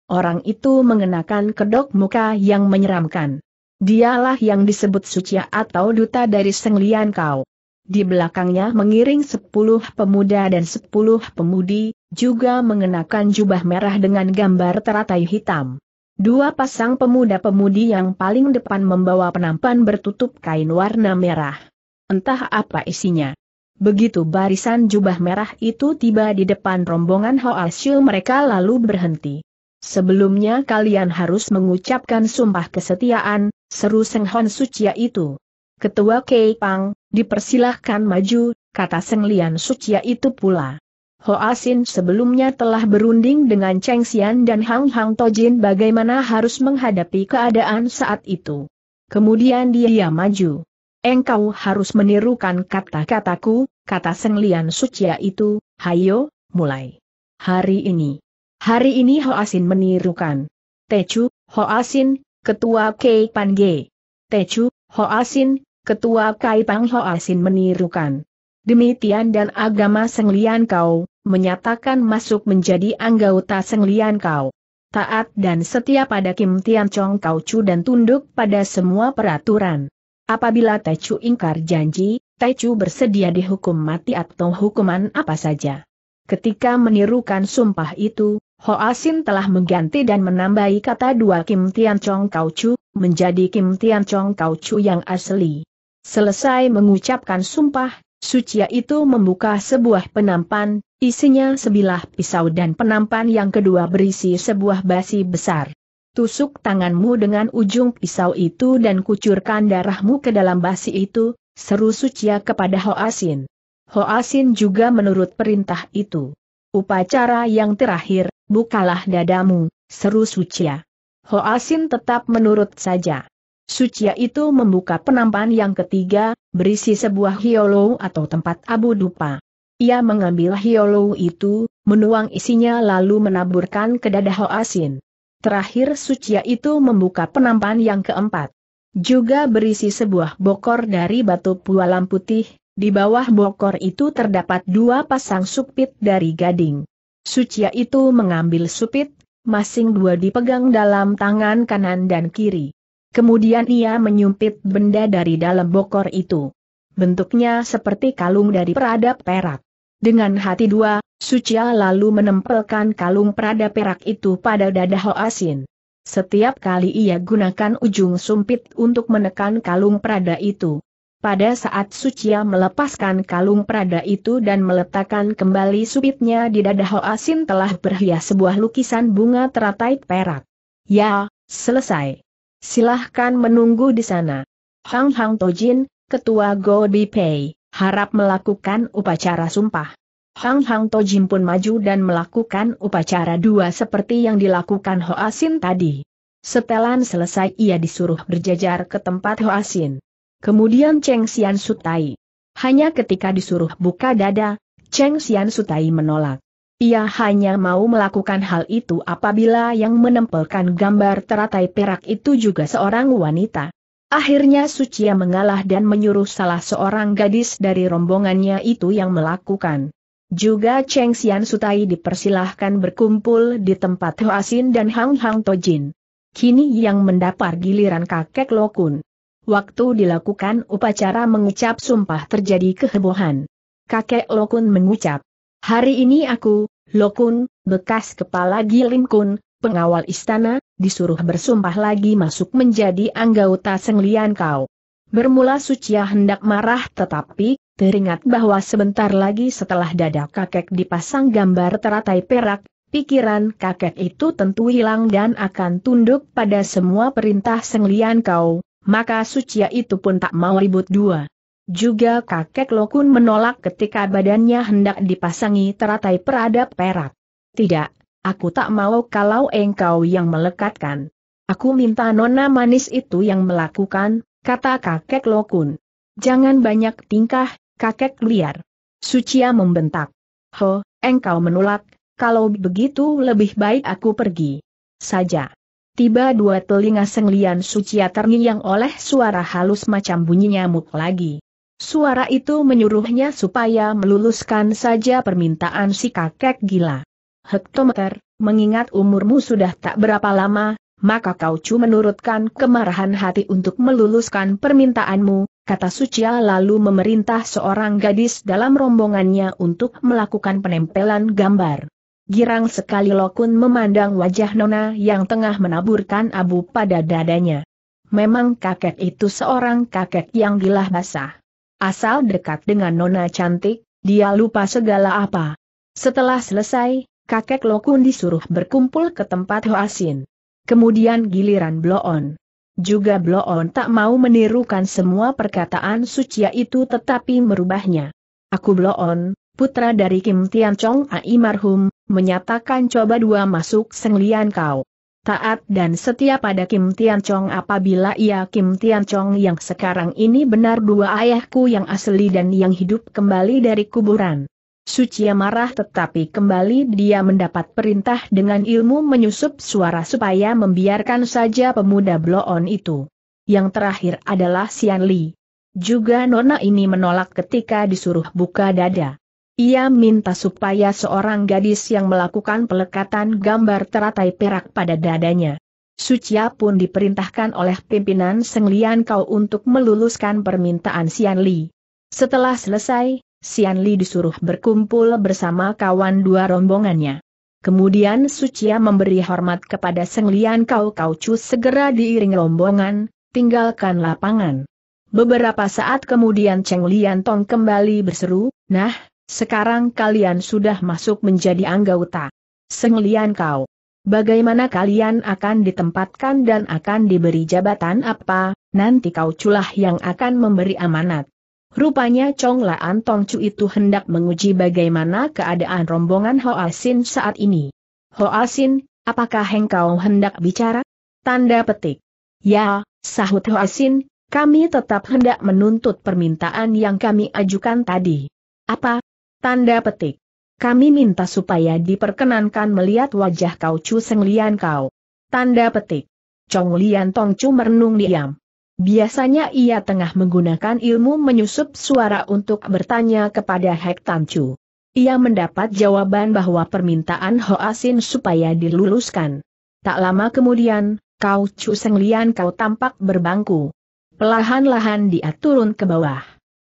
Speaker 1: Orang itu mengenakan kedok muka yang menyeramkan. Dialah yang disebut suci atau duta dari Senglian Kau. Di belakangnya mengiring sepuluh pemuda dan sepuluh pemudi, juga mengenakan jubah merah dengan gambar teratai hitam. Dua pasang pemuda-pemudi yang paling depan membawa penampan bertutup kain warna merah. Entah apa isinya. Begitu barisan jubah merah itu tiba di depan rombongan Hoalsyu mereka lalu berhenti. Sebelumnya kalian harus mengucapkan sumpah kesetiaan, Seru Seng Hon Sucia itu. Ketua Kei Pang, dipersilahkan maju, kata Seng Lian Sucia itu pula. Hoa Sin sebelumnya telah berunding dengan Cheng Xian dan Hang Hang Tojin bagaimana harus menghadapi keadaan saat itu. Kemudian dia maju. Engkau harus menirukan kata-kataku, kata Seng Lian Sucia itu, hayo, mulai. Hari ini. Hari ini Hoa Sin menirukan. Tecu, Hoa Sin, Ketua Kei Pangye. Techu, Hoasin, Ketua Kai Hoasin menirukan. Demikian dan agama Senglian Kau, menyatakan masuk menjadi anggota Senglian Kau. Taat dan setia pada Kim Tian Chong Kau Chu dan tunduk pada semua peraturan. Apabila Techu ingkar janji, Techu bersedia dihukum mati atau hukuman apa saja. Ketika menirukan sumpah itu, Ho Asin telah mengganti dan menambahi kata dua Kim Tian Chong Kau Chu, menjadi Kim Tian Chong Kau Chu yang asli. Selesai mengucapkan sumpah, Sucia itu membuka sebuah penampan, isinya sebilah pisau dan penampan yang kedua berisi sebuah basi besar. Tusuk tanganmu dengan ujung pisau itu dan kucurkan darahmu ke dalam basi itu, seru Sucia kepada Ho Asin. Ho Asin juga menurut perintah itu. Upacara yang terakhir, bukalah dadamu, seru Sucia. Hoasin tetap menurut saja. Sucia itu membuka penampan yang ketiga, berisi sebuah hiolo atau tempat abu dupa. Ia mengambil hiolo itu, menuang isinya lalu menaburkan ke dada Hoasin. Terakhir Sucia itu membuka penampan yang keempat. Juga berisi sebuah bokor dari batu pualam putih, di bawah bokor itu terdapat dua pasang supit dari gading. Sucia itu mengambil supit, masing dua dipegang dalam tangan kanan dan kiri. Kemudian ia menyumpit benda dari dalam bokor itu. Bentuknya seperti kalung dari peradap perak. Dengan hati dua, Sucia lalu menempelkan kalung peradap perak itu pada dada Hoasin. Setiap kali ia gunakan ujung sumpit untuk menekan kalung perada itu, pada saat Sucia melepaskan kalung Prada itu dan meletakkan kembali supitnya di dada Hoasin telah berhias sebuah lukisan bunga teratai perak. Ya, selesai. Silahkan menunggu di sana. Hang Hang Tojin, Ketua Go Pei, harap melakukan upacara sumpah. Hang Hang Tojin pun maju dan melakukan upacara dua seperti yang dilakukan Hoasin tadi. Setelan selesai ia disuruh berjajar ke tempat Hoasin. Kemudian Cheng Xian Sutai. Hanya ketika disuruh buka dada, Cheng Xian Sutai menolak. Ia hanya mau melakukan hal itu apabila yang menempelkan gambar teratai perak itu juga seorang wanita. Akhirnya Sucia mengalah dan menyuruh salah seorang gadis dari rombongannya itu yang melakukan. Juga Cheng Xian Sutai dipersilahkan berkumpul di tempat Hoasin dan Hang Hang Tojin. Kini yang mendapat giliran kakek Lokun. Waktu dilakukan upacara mengucap sumpah terjadi kehebohan. Kakek Lokun mengucap, Hari ini aku, Lokun, bekas kepala Gilim Kun, pengawal istana, disuruh bersumpah lagi masuk menjadi anggota Senglian Kau. Bermula Suciah ya hendak marah tetapi, teringat bahwa sebentar lagi setelah dada kakek dipasang gambar teratai perak, pikiran kakek itu tentu hilang dan akan tunduk pada semua perintah Senglian Kau, maka Sucia itu pun tak mau ribut dua. Juga kakek Lokun menolak ketika badannya hendak dipasangi teratai peradab perak. Tidak, aku tak mau kalau engkau yang melekatkan. Aku minta nona manis itu yang melakukan, kata kakek Lokun. Jangan banyak tingkah, kakek liar. Sucia membentak. Ho, engkau menolak, kalau begitu lebih baik aku pergi. Saja tiba dua telinga senglian sucia terngiang oleh suara halus macam bunyi nyamuk lagi. Suara itu menyuruhnya supaya meluluskan saja permintaan si kakek gila. Hektometer, mengingat umurmu sudah tak berapa lama, maka kau cu menurutkan kemarahan hati untuk meluluskan permintaanmu, kata Sucia lalu memerintah seorang gadis dalam rombongannya untuk melakukan penempelan gambar. Girang sekali Lokun memandang wajah Nona yang tengah menaburkan abu pada dadanya. Memang kakek itu seorang kakek yang gilah basah. Asal dekat dengan Nona cantik, dia lupa segala apa. Setelah selesai, kakek Lokun disuruh berkumpul ke tempat Hoasin. Kemudian giliran Bloon. Juga Bloon tak mau menirukan semua perkataan suci itu tetapi merubahnya. Aku Bloon, putra dari Kim Tian Chong Ai marhum, menyatakan coba dua masuk senglian kau. Taat dan setia pada Kim Tian Chong apabila ia Kim Tian Chong yang sekarang ini benar dua ayahku yang asli dan yang hidup kembali dari kuburan. Sucia marah tetapi kembali dia mendapat perintah dengan ilmu menyusup suara supaya membiarkan saja pemuda bloon itu. Yang terakhir adalah Xian Li. Juga nona ini menolak ketika disuruh buka dada. Ia minta supaya seorang gadis yang melakukan pelekatan gambar teratai perak pada dadanya. Sucia pun diperintahkan oleh pimpinan Senglian Kau untuk meluluskan permintaan Sian Li. Setelah selesai, Sian Li disuruh berkumpul bersama kawan dua rombongannya. Kemudian Sucia memberi hormat kepada Senglian Kau Kau Chu segera diiring rombongan, tinggalkan lapangan. Beberapa saat kemudian Cheng Lian Tong kembali berseru, Nah, sekarang kalian sudah masuk menjadi anggota. Senglian kau. Bagaimana kalian akan ditempatkan dan akan diberi jabatan apa, nanti kau culah yang akan memberi amanat. Rupanya Chong La Antong Chu itu hendak menguji bagaimana keadaan rombongan Ho Asin saat ini. Ho Asin, apakah engkau hendak bicara? Tanda petik. Ya, sahut Ho Asin. kami tetap hendak menuntut permintaan yang kami ajukan tadi. Apa, Tanda petik. Kami minta supaya diperkenankan melihat wajah kau Chu Seng Lian kau. Tanda petik. Chong Lian Tong Chu merenung diam. Biasanya ia tengah menggunakan ilmu menyusup suara untuk bertanya kepada Hek Tan Chu. Ia mendapat jawaban bahwa permintaan Ho Asin supaya diluluskan. Tak lama kemudian, kau Chu Seng Lian kau tampak berbangku. Pelahan-lahan dia turun ke bawah.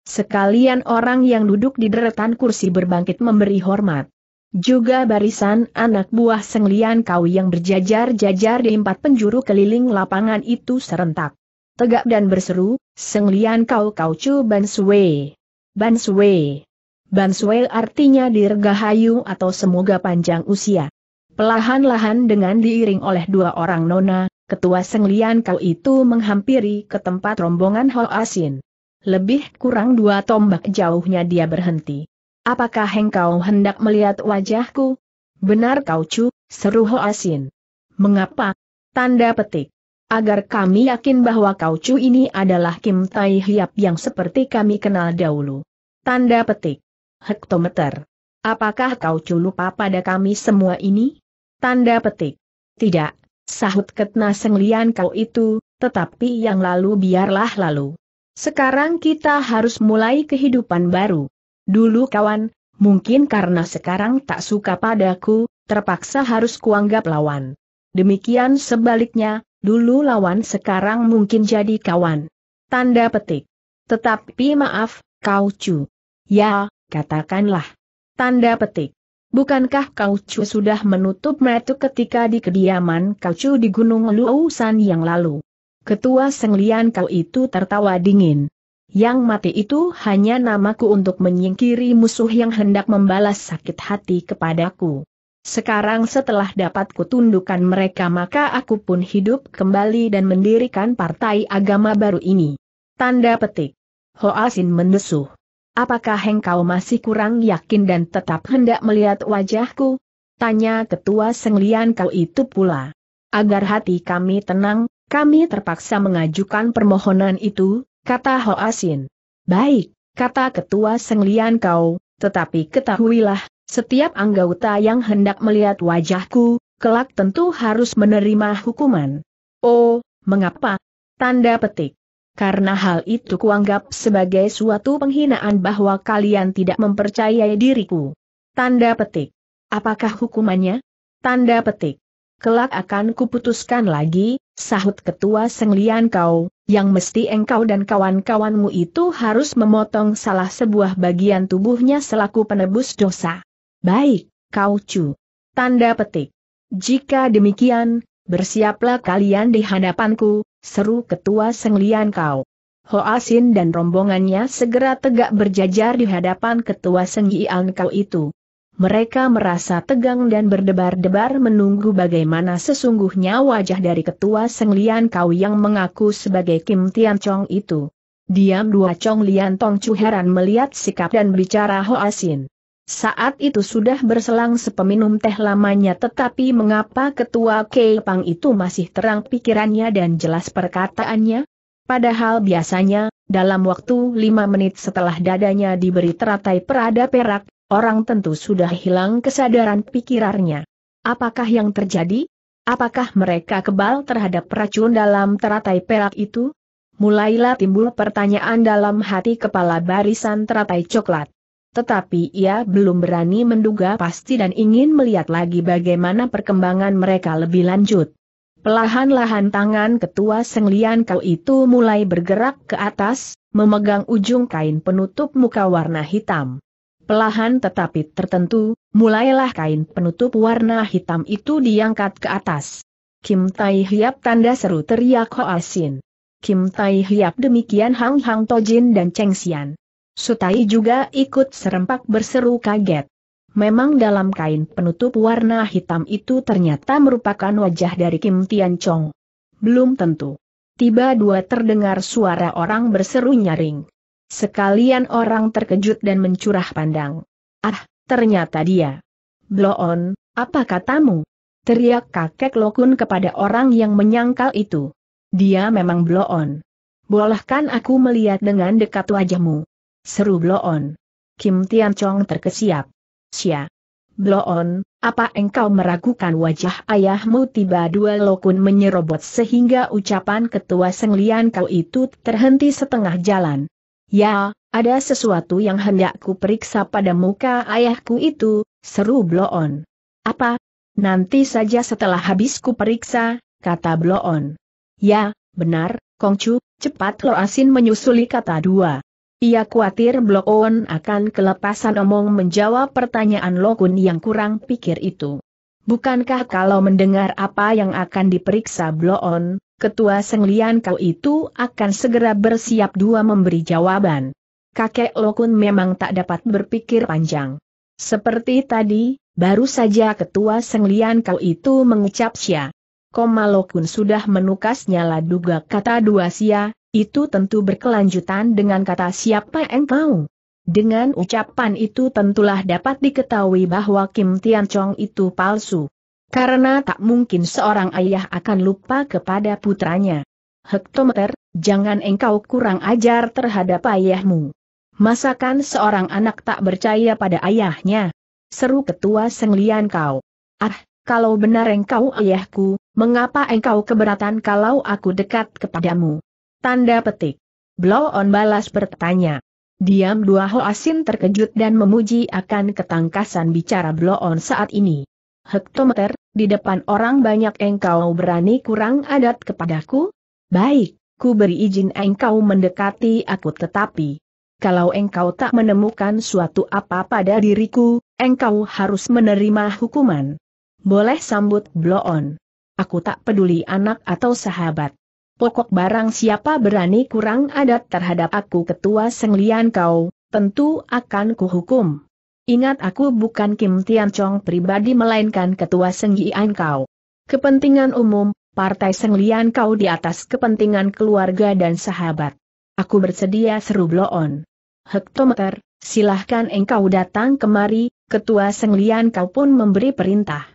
Speaker 1: Sekalian orang yang duduk di deretan kursi berbangkit memberi hormat. Juga barisan anak buah Senglian Kau yang berjajar-jajar di empat penjuru keliling lapangan itu serentak. Tegak dan berseru, Senglian Kau Kau cu banswe, banswe, banswe artinya dirgahayu atau semoga panjang usia. Pelahan-lahan dengan diiring oleh dua orang nona, ketua Senglian Kau itu menghampiri ke tempat rombongan Ho Asin. Lebih kurang dua tombak jauhnya dia berhenti. Apakah engkau hendak melihat wajahku? Benar kau cu, seru Ho Asin. Mengapa? Tanda petik. Agar kami yakin bahwa kau cu ini adalah Kim Tai Hiap yang seperti kami kenal dahulu. Tanda petik. Hektometer. Apakah kau cu lupa pada kami semua ini? Tanda petik. Tidak, sahut Ketna Senglian kau itu, tetapi yang lalu biarlah lalu. Sekarang kita harus mulai kehidupan baru. Dulu kawan, mungkin karena sekarang tak suka padaku, terpaksa harus kuanggap lawan. Demikian sebaliknya, dulu lawan sekarang mungkin jadi kawan. Tanda petik. Tetapi maaf, kau cu. Ya, katakanlah. Tanda petik. Bukankah kau cu sudah menutup metu ketika di kediaman kau cu di Gunung Luusan yang lalu? Ketua Senglian Kau itu tertawa dingin. Yang mati itu hanya namaku untuk menyingkiri musuh yang hendak membalas sakit hati kepadaku. Sekarang setelah dapat kutundukkan mereka maka aku pun hidup kembali dan mendirikan partai agama baru ini. Tanda petik. Hoasin mendesuh. Apakah engkau masih kurang yakin dan tetap hendak melihat wajahku? Tanya ketua senglian kau itu pula. Agar hati kami tenang, kami terpaksa mengajukan permohonan itu, kata Hoasin. Baik, kata Ketua Senglian kau, tetapi ketahuilah, setiap anggota yang hendak melihat wajahku, kelak tentu harus menerima hukuman. Oh, mengapa? Tanda petik. Karena hal itu kuanggap sebagai suatu penghinaan bahwa kalian tidak mempercayai diriku. Tanda petik. Apakah hukumannya? Tanda petik. Kelak akan kuputuskan lagi, sahut ketua Senglian kau, yang mesti engkau dan kawan-kawanmu itu harus memotong salah sebuah bagian tubuhnya selaku penebus dosa. Baik, kau cu. Tanda petik. Jika demikian, bersiaplah kalian di hadapanku, seru ketua Senglian kau. Hoasin dan rombongannya segera tegak berjajar di hadapan ketua Senglian kau itu mereka merasa tegang dan berdebar-debar menunggu bagaimana sesungguhnya wajah dari ketua Seng Kau yang mengaku sebagai Kim Tian Chong itu. Diam dua Chong Lian Tong Chu heran melihat sikap dan bicara Ho Asin. Saat itu sudah berselang sepeminum teh lamanya tetapi mengapa ketua Kei Pang itu masih terang pikirannya dan jelas perkataannya? Padahal biasanya, dalam waktu lima menit setelah dadanya diberi teratai perada perak, Orang tentu sudah hilang kesadaran pikirannya. Apakah yang terjadi? Apakah mereka kebal terhadap racun dalam teratai perak itu? Mulailah timbul pertanyaan dalam hati kepala barisan teratai coklat. Tetapi ia belum berani menduga pasti dan ingin melihat lagi bagaimana perkembangan mereka lebih lanjut. Pelahan-lahan tangan ketua Senglian Kau itu mulai bergerak ke atas, memegang ujung kain penutup muka warna hitam. Pelahan tetapi tertentu, mulailah kain penutup warna hitam itu diangkat ke atas. Kim Tai Hiap tanda seru teriak Ko Asin. Kim Tai Hiap demikian Hang Hang Tojin dan Cheng Xian. Sutai juga ikut serempak berseru kaget. Memang dalam kain penutup warna hitam itu ternyata merupakan wajah dari Kim Tian Chong. Belum tentu. Tiba dua terdengar suara orang berseru nyaring. Sekalian orang terkejut dan mencurah pandang. Ah, ternyata dia. Bloon. apa katamu? Teriak kakek Lokun kepada orang yang menyangkal itu. Dia memang Bloon. Bolehkan aku melihat dengan dekat wajahmu. Seru Bloon. Kim Tian Chong terkesiap. Sia. Bloon? apa engkau meragukan wajah ayahmu tiba dua lokun menyerobot sehingga ucapan ketua senglian kau itu terhenti setengah jalan. Ya, ada sesuatu yang hendak ku periksa pada muka ayahku itu, seru Bloon. Apa? Nanti saja setelah habis ku periksa, kata Bloon. Ya, benar, Kongcu, cepat Lo Asin menyusuli kata dua. Ia khawatir Bloon akan kelepasan omong menjawab pertanyaan Lokun yang kurang pikir itu. Bukankah kalau mendengar apa yang akan diperiksa Bloon, ketua Senglian kau itu akan segera bersiap dua memberi jawaban. Kakek Lokun memang tak dapat berpikir panjang. Seperti tadi, baru saja ketua Senglian kau itu mengucap sia. Koma Lokun sudah menukas nyala duga kata dua sia, itu tentu berkelanjutan dengan kata siapa engkau. Dengan ucapan itu tentulah dapat diketahui bahwa Kim Tian Chong itu palsu. Karena tak mungkin seorang ayah akan lupa kepada putranya. Hektometer, jangan engkau kurang ajar terhadap ayahmu. Masakan seorang anak tak percaya pada ayahnya? Seru ketua senglian kau. Ah, kalau benar engkau ayahku, mengapa engkau keberatan kalau aku dekat kepadamu? Tanda petik. Blow on balas bertanya. Diam dua Hoasin terkejut dan memuji akan ketangkasan bicara Blow on saat ini hektometer, di depan orang banyak engkau berani kurang adat kepadaku? Baik, ku beri izin engkau mendekati aku tetapi, kalau engkau tak menemukan suatu apa pada diriku, engkau harus menerima hukuman. Boleh sambut bloon. Aku tak peduli anak atau sahabat. Pokok barang siapa berani kurang adat terhadap aku ketua senglian kau, tentu akan kuhukum. Ingat aku bukan Kim Tian Chong pribadi melainkan ketua Seng Yian kau. Kepentingan umum, partai Seng Lian kau di atas kepentingan keluarga dan sahabat. Aku bersedia seru bloon. Hektometer, silahkan engkau datang kemari, ketua Seng Lian kau pun memberi perintah.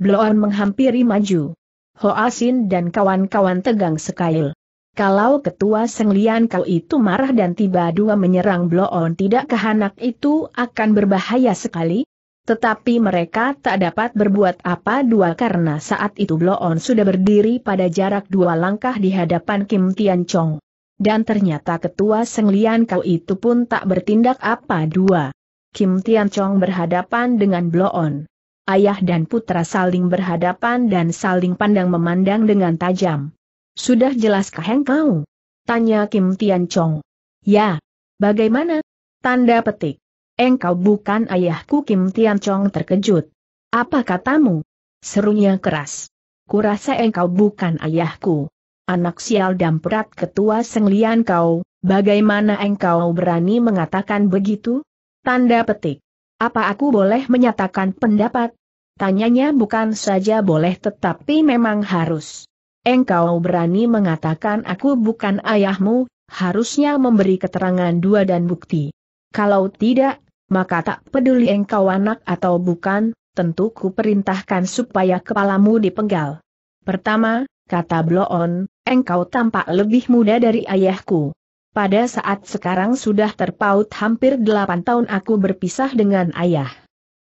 Speaker 1: Bloon menghampiri maju. Ho Asin dan kawan-kawan tegang sekail. Kalau ketua Senglian kau itu marah dan tiba dua menyerang Bloon tidak anak itu akan berbahaya sekali? Tetapi mereka tak dapat berbuat apa dua karena saat itu Bloon sudah berdiri pada jarak dua langkah di hadapan Kim Tian Chong. Dan ternyata ketua Senglian kau itu pun tak bertindak apa dua. Kim Tian Chong berhadapan dengan Bloon. Ayah dan putra saling berhadapan dan saling pandang memandang dengan tajam. Sudah jelaskah engkau? Tanya Kim Tian Chong. Ya. Bagaimana? Tanda petik. Engkau bukan ayahku Kim Tian Chong terkejut. Apa katamu? Serunya keras. Kurasa engkau bukan ayahku. Anak sial dan damprat ketua senglian kau, bagaimana engkau berani mengatakan begitu? Tanda petik. Apa aku boleh menyatakan pendapat? Tanyanya bukan saja boleh tetapi memang harus engkau berani mengatakan aku bukan ayahmu, harusnya memberi keterangan dua dan bukti. Kalau tidak, maka tak peduli engkau anak atau bukan, tentu ku perintahkan supaya kepalamu dipenggal. Pertama, kata Bloon, engkau tampak lebih muda dari ayahku. Pada saat sekarang sudah terpaut hampir delapan tahun aku berpisah dengan ayah.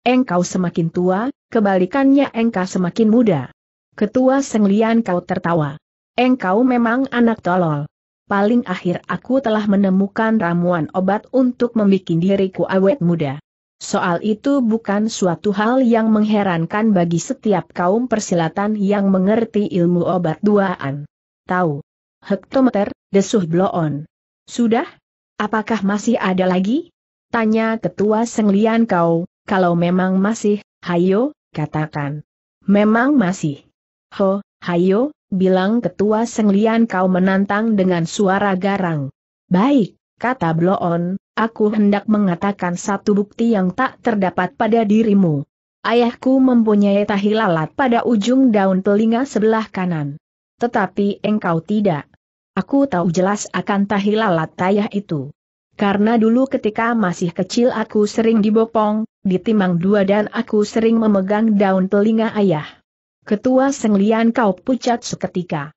Speaker 1: Engkau semakin tua, kebalikannya engkau semakin muda. Ketua Senglian kau tertawa. Engkau memang anak tolol. Paling akhir aku telah menemukan ramuan obat untuk membuat diriku awet muda. Soal itu bukan suatu hal yang mengherankan bagi setiap kaum persilatan yang mengerti ilmu obat duaan. Tahu. Hektometer, desuh bloon. Sudah? Apakah masih ada lagi? Tanya ketua senglian kau, kalau memang masih, hayo, katakan. Memang masih. Ho, hayo, bilang ketua Senglian kau menantang dengan suara garang. Baik, kata Bloon, aku hendak mengatakan satu bukti yang tak terdapat pada dirimu. Ayahku mempunyai tahi lalat pada ujung daun telinga sebelah kanan. Tetapi engkau tidak. Aku tahu jelas akan tahi lalat tayah itu. Karena dulu ketika masih kecil aku sering dibopong, ditimang dua dan aku sering memegang daun telinga ayah. Ketua Senglian kau pucat seketika.